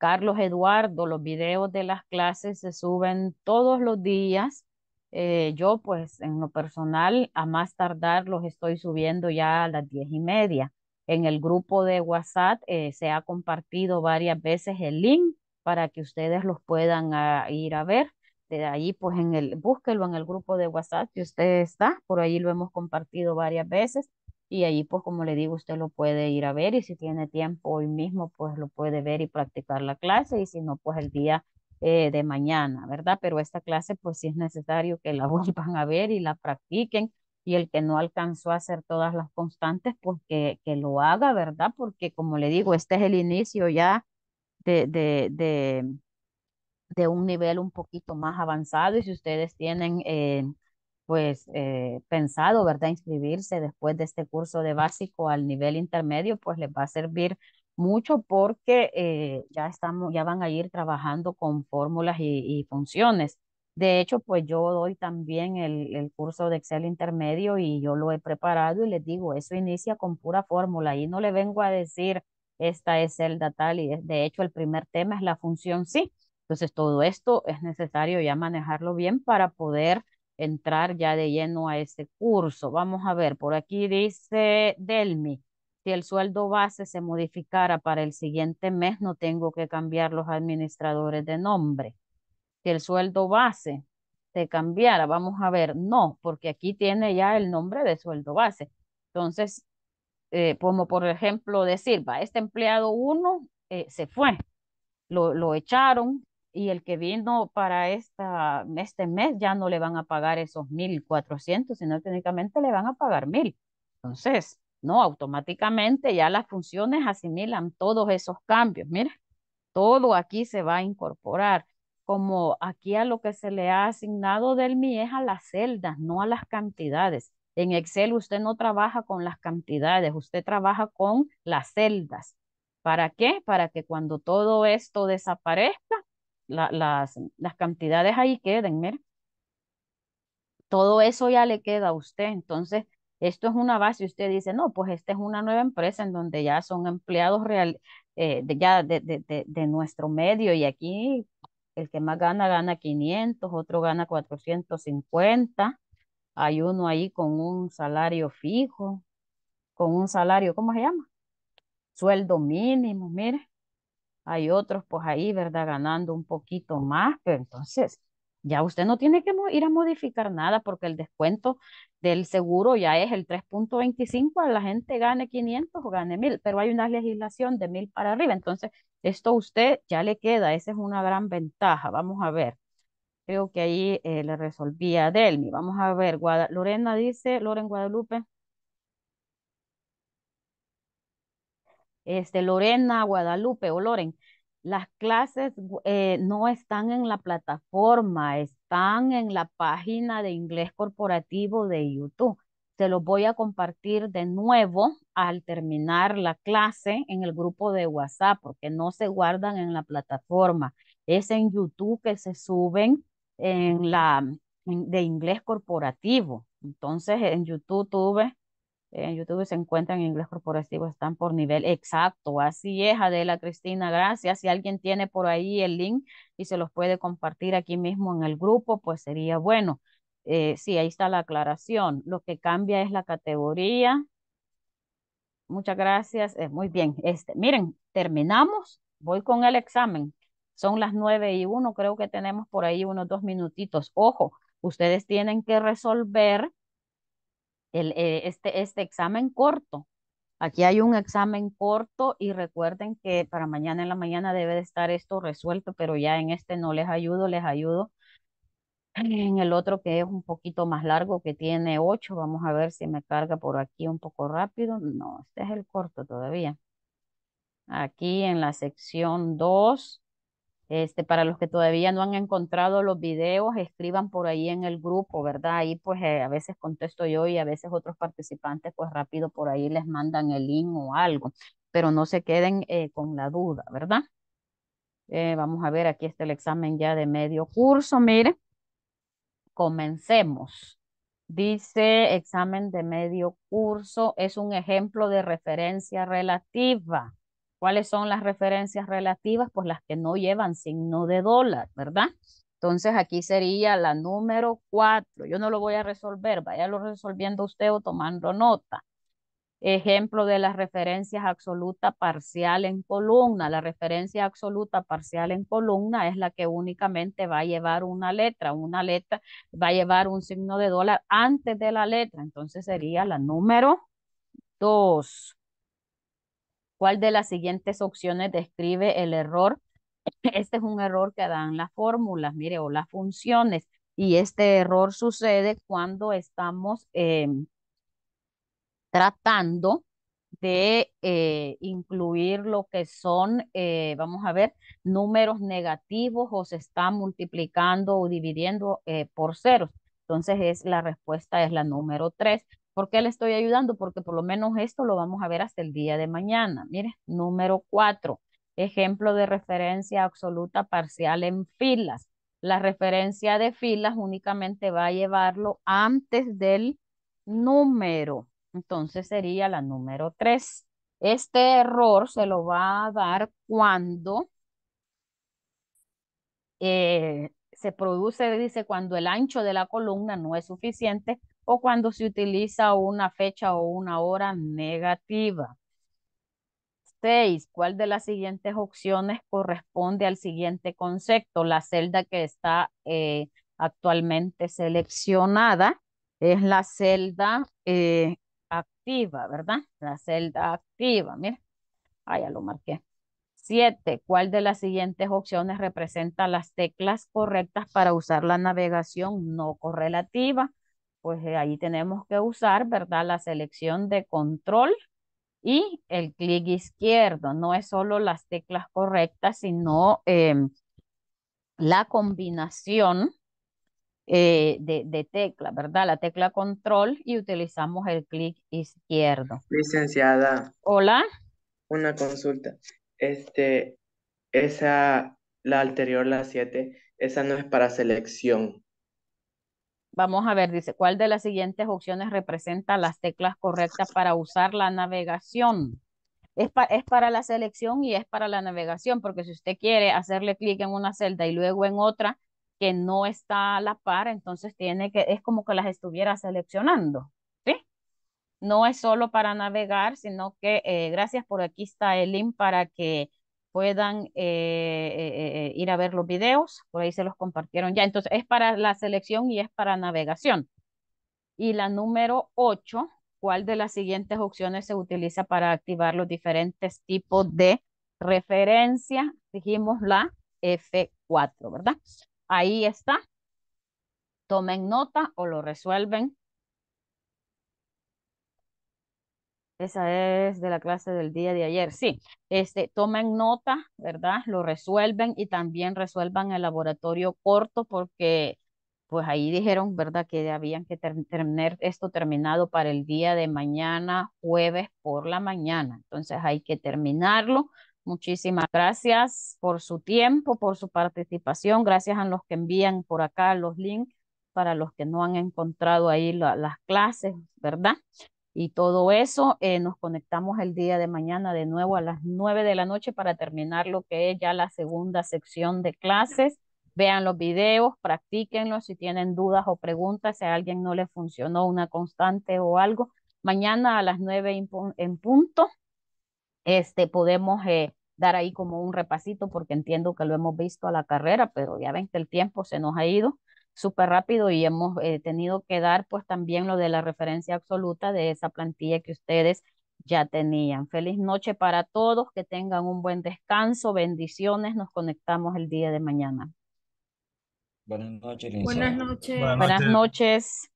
S1: Carlos Eduardo, los videos de las clases se suben todos los días. Eh, yo, pues, en lo personal, a más tardar los estoy subiendo ya a las diez y media. En el grupo de WhatsApp eh, se ha compartido varias veces el link para que ustedes los puedan ah, ir a ver. De ahí, pues, en el, búsquelo en el grupo de WhatsApp que usted está, por ahí lo hemos compartido varias veces. Y ahí, pues como le digo, usted lo puede ir a ver y si tiene tiempo hoy mismo, pues lo puede ver y practicar la clase y si no, pues el día eh, de mañana, ¿verdad? Pero esta clase, pues sí es necesario que la *laughs* vuelvan a ver y la practiquen y el que no alcanzó a hacer todas las constantes, pues que, lo haga, ¿verdad? Porque como le digo, este es el inicio ya de, de, de, de un nivel un poquito más avanzado y si ustedes tienen... Eh, pues eh, pensado, ¿verdad? Inscribirse después de este curso de básico al nivel intermedio, pues les va a servir mucho porque eh, ya estamos, ya van a ir trabajando con fórmulas y, funciones. De hecho, pues yo doy también el, curso de Excel intermedio y yo lo he preparado y les digo, eso inicia con pura fórmula y no le vengo a decir, esta es el tal y de hecho el primer tema es la función sí. Entonces todo esto es necesario ya manejarlo bien para poder entrar ya de lleno a este curso. Vamos a ver, por aquí dice Delmi, si el sueldo base se modificara para el siguiente mes, no tengo que cambiar los administradores de nombre. Si el sueldo base se cambiara, vamos a ver, no, porque aquí tiene ya el nombre de sueldo base. Entonces, eh, como por ejemplo decir, va, este empleado uno eh, se fue, lo, lo echaron, y el que vino para esta, este mes ya no le van a pagar esos 1.400, sino técnicamente le van a pagar 1.000. Entonces, no, automáticamente ya las funciones asimilan todos esos cambios. Mira, todo aquí se va a incorporar. Como aquí a lo que se le ha asignado del MI es a las celdas, no a las cantidades. En Excel usted no trabaja con las cantidades, usted trabaja con las celdas. ¿Para qué? Para que cuando todo esto desaparezca, las, las cantidades ahí queden, mire. Todo eso ya le queda a usted. Entonces, esto es una base. Usted dice, no, pues esta es una nueva empresa en donde ya son empleados real, eh, de, ya de, de, de nuestro medio y aquí el que más gana gana 500, otro gana 450, hay uno ahí con un salario fijo, con un salario, ¿cómo se llama? Sueldo mínimo, mire hay otros pues ahí, ¿verdad? Ganando un poquito más, pero entonces ya usted no tiene que ir a modificar nada porque el descuento del seguro ya es el 3.25, la gente gane 500 o gane 1000, pero hay una legislación de 1000 para arriba, entonces esto a usted ya le queda, esa es una gran ventaja, vamos a ver. Creo que ahí eh, le le a Delmi. Vamos a ver, Lorena dice, Loren Guadalupe, este, Lorena, Guadalupe o Loren, las clases eh, no están en la plataforma, están en la página de inglés corporativo de YouTube. Se los voy a compartir de nuevo al terminar la clase en el grupo de WhatsApp, porque no se guardan en la plataforma. Es en YouTube que se suben en la de inglés corporativo. Entonces, en YouTube tuve en YouTube se encuentran en inglés corporativo, están por nivel exacto. Así es, Adela Cristina, gracias. Si alguien tiene por ahí el link y se los puede compartir aquí mismo en el grupo, pues sería bueno. Eh, sí, ahí está la aclaración. Lo que cambia es la categoría. Muchas gracias. Eh, muy bien. Este, miren, terminamos. Voy con el examen. Son las nueve y uno. Creo que tenemos por ahí unos dos minutitos. Ojo, ustedes tienen que resolver eh, este, este examen corto. Aquí hay un examen corto y recuerden que para mañana en la mañana debe de estar esto resuelto, pero ya en este no les ayudo, les ayudo en el otro que es un poquito más largo, que tiene 8, vamos a ver si me carga por aquí un poco rápido. No, este es el corto todavía. Aquí en la sección 2 este, para los que todavía no han encontrado los videos, escriban por ahí en el grupo, ¿verdad? Ahí pues eh, a veces contesto yo y a veces otros participantes pues rápido por ahí les mandan el link o algo, pero no se queden eh, con la duda, ¿verdad? Eh, vamos a ver, aquí está el examen ya de medio curso, mire. Comencemos. Dice examen de medio curso, es un ejemplo de referencia relativa. ¿Cuáles son las referencias relativas? Pues las que no llevan signo de dólar, ¿verdad? Entonces aquí sería la número cuatro. Yo no lo voy a resolver, lo resolviendo usted o tomando nota. Ejemplo de las referencias absoluta parcial en columna. La referencia absoluta parcial en columna es la que únicamente va a llevar una letra. Una letra va a llevar un signo de dólar antes de la letra. Entonces sería la número 2. ¿Cuál de las siguientes opciones describe el error? *laughs* Este es un error que dan las fórmulas, mire, o las funciones. Y este error sucede cuando estamos eh, tratando de eh, incluir lo que son, eh, vamos a ver, números negativos o se está multiplicando o dividiendo por ceros. Entonces es la respuesta es la número 3. ¿Por qué le estoy ayudando? Porque por lo menos esto lo vamos a ver hasta el día de mañana. Mire, número cuatro, ejemplo de referencia absoluta parcial en filas. La referencia de filas únicamente va a llevarlo antes del número. Entonces sería la número tres. Este error se lo va a dar cuando eh, se produce, dice, cuando el ancho de la columna no es suficiente o cuando se utiliza una fecha o una hora negativa. 6. ¿Cuál de las siguientes opciones corresponde al siguiente concepto? La celda que está eh, actualmente seleccionada es la celda eh, activa, ¿verdad? La celda activa, mira. Ah, ya lo marqué. Siete, ¿Cuál de las siguientes opciones representa las teclas correctas para usar la navegación no correlativa? pues eh, ahí tenemos que usar, ¿verdad? La selección de control y el clic izquierdo. No es solo las teclas correctas, sino em, la combinación eh, de, de teclas, ¿verdad? La tecla control y utilizamos el clic izquierdo. Licenciada. Hola.
S2: Una consulta. Este, esa, la anterior, la 7, esa no es para selección.
S1: Vamos a ver, dice, ¿cuál de las siguientes opciones representa las teclas correctas para usar la navegación? Es, para la selección y es para la navegación, porque si usted quiere hacerle clic en una celda y luego en otra que no está a la par, entonces tiene que, es como que las estuviera seleccionando, ¿sí? No es solo para navegar, sino que, eh, gracias por aquí está el link para que puedan eh, eh, eh, ir a ver los videos, por ahí se los compartieron ya. Entonces es para la selección y es para navegación. Y la número 8, ¿cuál de las siguientes opciones se utiliza para activar los diferentes tipos de referencia? Dijimos la F4, ¿verdad? Ahí está. Tomen nota o lo resuelven Esa es de la clase del día de ayer. Sí, este, tomen nota, ¿verdad? Lo resuelven y también resuelvan el laboratorio corto porque pues ahí dijeron, ¿verdad? Que habían que terminar tener esto terminado para el día de mañana, jueves por la mañana. Entonces hay que terminarlo. Muchísimas gracias por su tiempo, por su participación. Gracias a los que envían por acá los links para los que no han encontrado ahí las clases, ¿verdad? y todo eso. Eh, nos conectamos el día de mañana de nuevo a las 9 de la noche para terminar lo que es ya la segunda sección de clases. Vean los videos, practíquenlos si tienen dudas o preguntas, si a alguien no le funcionó una constante o algo. Mañana a las 9 en punto este, podemos eh, dar ahí como un repasito porque entiendo que lo hemos visto a la carrera, pero ya ven que el tiempo se nos ha ido súper rápido y hemos eh, tenido que dar pues también lo de la referencia absoluta de esa plantilla que ustedes ya tenían. Feliz noche para todos, que tengan un buen descanso, bendiciones, nos conectamos el día de mañana. Buenas noches, Buenas noches. Buenas noches.